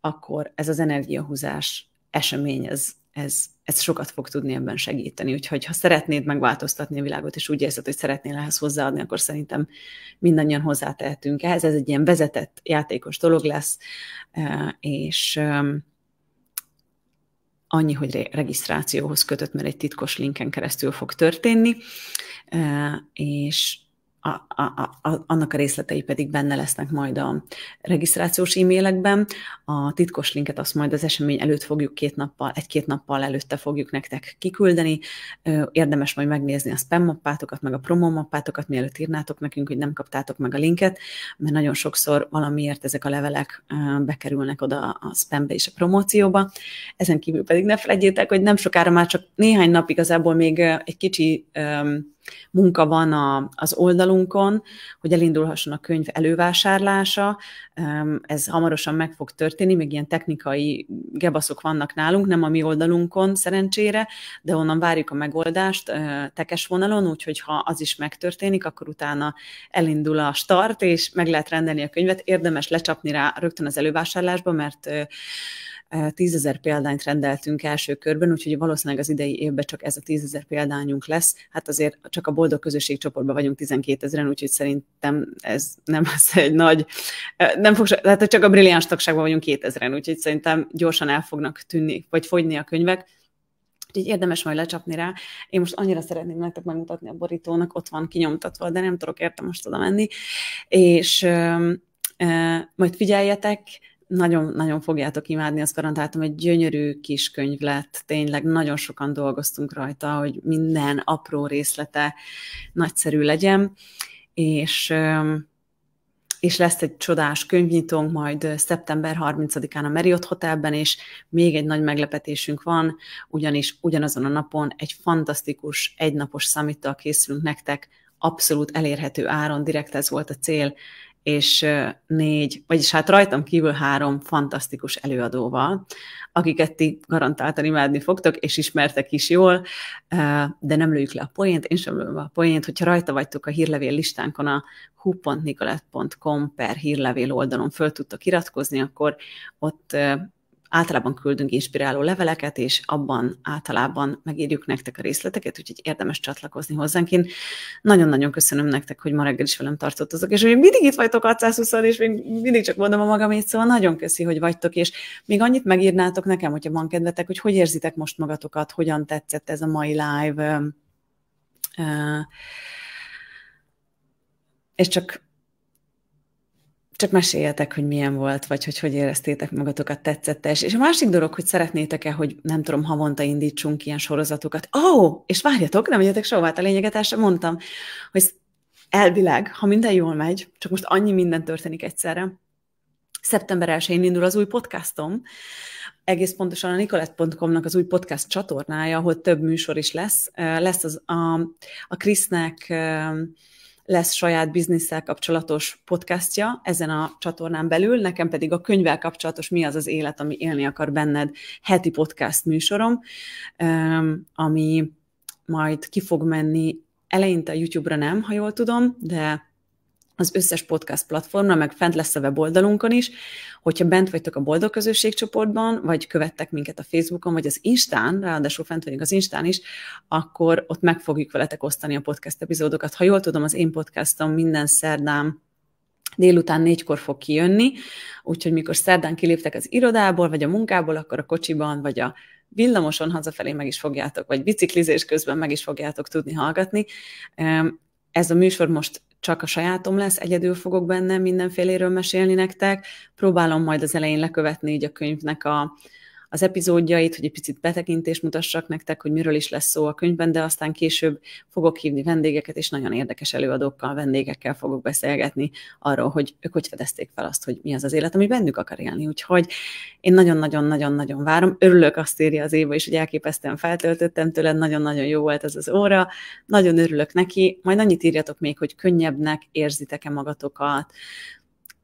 akkor ez az energiahúzás ez, ez, ez sokat fog tudni ebben segíteni. Úgyhogy ha szeretnéd megváltoztatni a világot, és úgy érzed, hogy szeretnél ehhez hozzáadni, akkor szerintem mindannyian hozzátehetünk ehhez. Ez egy ilyen vezetett játékos dolog lesz, e, és annyi, hogy regisztrációhoz kötött, mert egy titkos linken keresztül fog történni, e, és a, a, a, annak a részletei pedig benne lesznek majd a regisztrációs e-mailekben. A titkos linket azt majd az esemény előtt fogjuk két nappal, egy-két nappal előtte fogjuk nektek kiküldeni. Érdemes majd megnézni a spam mappátokat, meg a promo mappátokat, mielőtt írnátok nekünk, hogy nem kaptátok meg a linket, mert nagyon sokszor valamiért ezek a levelek bekerülnek oda a spambe és a promócióba. Ezen kívül pedig ne felejtjétek, hogy nem sokára már csak néhány nap igazából még egy kicsi munka van a, az oldalunkon, hogy elindulhasson a könyv elővásárlása. Ez hamarosan meg fog történni, még ilyen technikai gebaszok vannak nálunk, nem a mi oldalunkon szerencsére, de onnan várjuk a megoldást tekes vonalon, úgyhogy ha az is megtörténik, akkor utána elindul a start, és meg lehet rendelni a könyvet. Érdemes lecsapni rá rögtön az elővásárlásba, mert tízezer példányt rendeltünk első körben, úgyhogy valószínűleg az idei évben csak ez a tízezer példányunk lesz. Hát azért csak a Boldog Közösség csoportban vagyunk 12 ezeren, úgyhogy szerintem ez nem lesz egy nagy, nem fog, tehát csak a brilliáns tagságban vagyunk 2000-en, úgyhogy szerintem gyorsan el fognak tűnni, vagy fogyni a könyvek. Úgyhogy érdemes majd lecsapni rá. Én most annyira szeretném nektek megmutatni a borítónak, ott van kinyomtatva, de nem tudok érte most oda menni. És ö, ö, majd figyeljetek, nagyon, nagyon fogjátok imádni, azt garantáltam, egy gyönyörű kis könyv lett, tényleg nagyon sokan dolgoztunk rajta, hogy minden apró részlete nagyszerű legyen, és és lesz egy csodás könyvnyitónk majd szeptember 30-án a Marriott Hotelben, és még egy nagy meglepetésünk van, ugyanis ugyanazon a napon egy fantasztikus egynapos summittal készülünk nektek, abszolút elérhető áron, direkt ez volt a cél, és négy, vagyis hát rajtam kívül három fantasztikus előadóval, akiket ti garantáltan imádni fogtok, és ismertek is jól, de nem lőjük le a poént, én sem lőm a poént, hogyha rajta vagytok a hírlevél listánkon a hu.nikolett.com per hírlevél oldalon föl tudtok iratkozni, akkor ott Általában küldünk inspiráló leveleket, és abban általában megírjuk nektek a részleteket, úgyhogy érdemes csatlakozni hozzánk. Én nagyon-nagyon köszönöm nektek, hogy ma reggel is velem tartottatok, és hogy mindig itt vagytok 620 és még mindig csak mondom a magamét, szóval nagyon köszi, hogy vagytok, és még annyit megírnátok nekem, hogyha van kedvetek, hogy hogy érzitek most magatokat, hogyan tetszett ez a mai live, és csak csak meséljetek, hogy milyen volt, vagy hogy hogy éreztétek magatokat, tetszett és, és a másik dolog, hogy szeretnétek-e, hogy nem tudom, havonta indítsunk ilyen sorozatokat. Ó, oh, és várjatok, nem jöttek soha hát a lényeget, el sem mondtam, hogy elvileg, ha minden jól megy, csak most annyi minden történik egyszerre, szeptember 1-én indul az új podcastom, egész pontosan a nikolett.com-nak az új podcast csatornája, ahol több műsor is lesz. Lesz az a, a Krisznek lesz saját bizniszsel kapcsolatos podcastja ezen a csatornán belül, nekem pedig a könyvvel kapcsolatos Mi az az élet, ami élni akar benned heti podcast műsorom, ami majd ki fog menni eleinte a YouTube-ra nem, ha jól tudom, de az összes podcast platformra, meg fent lesz a weboldalunkon is, hogyha bent vagytok a Boldog Közösség csoportban, vagy követtek minket a Facebookon, vagy az Instán, ráadásul fent vagyunk az Instán is, akkor ott meg fogjuk veletek osztani a podcast epizódokat. Ha jól tudom, az én podcastom minden szerdám délután négykor fog kijönni, úgyhogy mikor szerdán kiléptek az irodából, vagy a munkából, akkor a kocsiban, vagy a villamoson hazafelé meg is fogjátok, vagy biciklizés közben meg is fogjátok tudni hallgatni. Ez a műsor most csak a sajátom lesz, egyedül fogok benne mindenféléről mesélni nektek. Próbálom majd az elején lekövetni így a könyvnek a, az epizódjait, hogy egy picit betekintést mutassak nektek, hogy miről is lesz szó a könyvben, de aztán később fogok hívni vendégeket, és nagyon érdekes előadókkal, vendégekkel fogok beszélgetni arról, hogy ők hogy fedezték fel azt, hogy mi az az élet, ami bennük akar élni. Úgyhogy én nagyon-nagyon-nagyon-nagyon várom. Örülök, azt írja az Éva is, hogy elképesztően feltöltöttem tőle, nagyon-nagyon jó volt ez az óra, nagyon örülök neki. Majd annyit írjatok még, hogy könnyebbnek érzitek-e magatokat,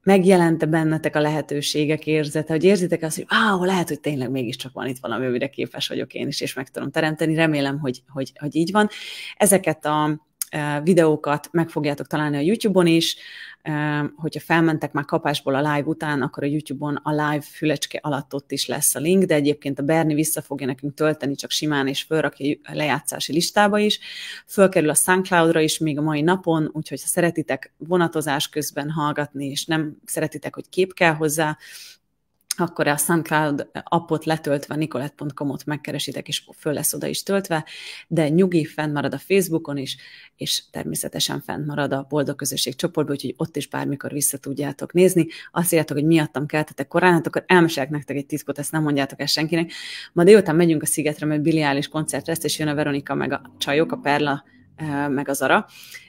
megjelente bennetek a lehetőségek érzete, hogy érzitek azt, hogy wow, lehet, hogy tényleg mégiscsak van itt valami, amire képes vagyok én is, és meg tudom teremteni. Remélem, hogy, hogy, hogy így van. Ezeket a videókat meg fogjátok találni a YouTube-on is, hogyha felmentek már kapásból a live után, akkor a YouTube-on a live fülecske alatt ott is lesz a link, de egyébként a Berni vissza fogja nekünk tölteni csak simán, és fölrakja a lejátszási listába is. Fölkerül a SoundCloud-ra is még a mai napon, úgyhogy ha szeretitek vonatozás közben hallgatni, és nem szeretitek, hogy kép kell hozzá, akkor a SoundCloud appot letöltve, nikolett.com-ot megkeresitek, és föl lesz oda is töltve, de nyugi, fent marad a Facebookon is, és természetesen fent marad a Boldog Közösség csoportban, úgyhogy ott is bármikor vissza tudjátok nézni. Azt írjátok, hogy miattam keltetek korán, hát akkor elmesélek nektek egy titkot, ezt nem mondjátok el senkinek. Ma délután megyünk a szigetre, mert biliális koncert lesz, és jön a Veronika, meg a csajok, a Perla, meg az Ara,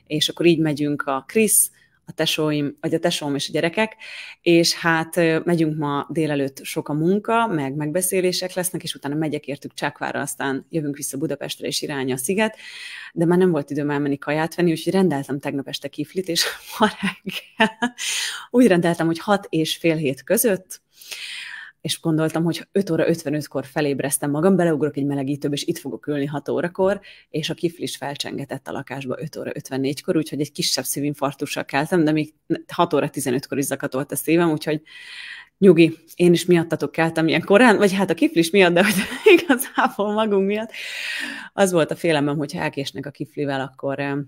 és akkor így megyünk a Krisz, a tesóim, vagy a tesóm és a gyerekek, és hát megyünk ma délelőtt sok a munka, meg megbeszélések lesznek, és utána megyek értük Csákvára, aztán jövünk vissza Budapestre, és irány a sziget, de már nem volt időm elmenni kaját venni, úgyhogy rendeltem tegnap este kiflit, és ma reggel úgy rendeltem, hogy hat és fél hét között, és gondoltam, hogy 5 óra 55-kor felébreztem magam, beleugrok egy melegítőbe, és itt fogok ülni 6 órakor, és a kiflis felcsengetett a lakásba 5 óra 54-kor, úgyhogy egy kisebb szívinfarktussal keltem, de még 6 óra 15-kor is zakatolt a szívem, úgyhogy nyugi, én is miattatok keltem ilyen korán, vagy hát a kiflis miatt, de hogy igazából magunk miatt. Az volt a félelmem, hogy ha elkésnek a kiflivel, akkor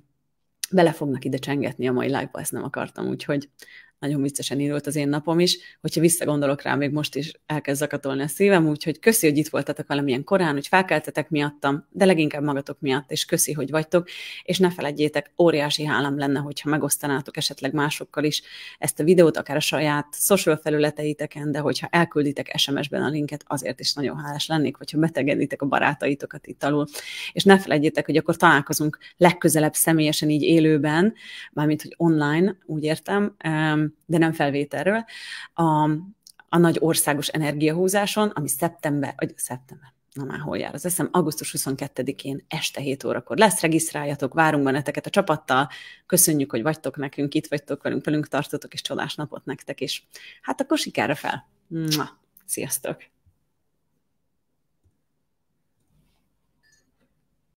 bele fognak ide csengetni a mai live ezt nem akartam, úgyhogy nagyon viccesen indult az én napom is, hogyha visszagondolok rá, még most is elkezd zakatolni a szívem, úgyhogy köszi, hogy itt voltatok velem ilyen korán, hogy felkeltetek miattam, de leginkább magatok miatt, és köszi, hogy vagytok, és ne feledjétek, óriási hálám lenne, hogyha megosztanátok esetleg másokkal is ezt a videót, akár a saját social felületeiteken, de hogyha elkülditek SMS-ben a linket, azért is nagyon hálás lennék, hogyha betegeditek a barátaitokat itt alul. És ne feledjétek, hogy akkor találkozunk legközelebb személyesen így élőben, mármint, hogy online, úgy értem, de nem felvételről, a, a nagy országos energiahúzáson, ami szeptember, vagy szeptember, na már hol jár az eszem, augusztus 22-én este 7 órakor lesz, regisztráljatok, várunk benneteket a csapattal, köszönjük, hogy vagytok nekünk, itt vagytok velünk, velünk tartotok, és csodás napot nektek is. Hát akkor sikára fel! Mua. Sziasztok!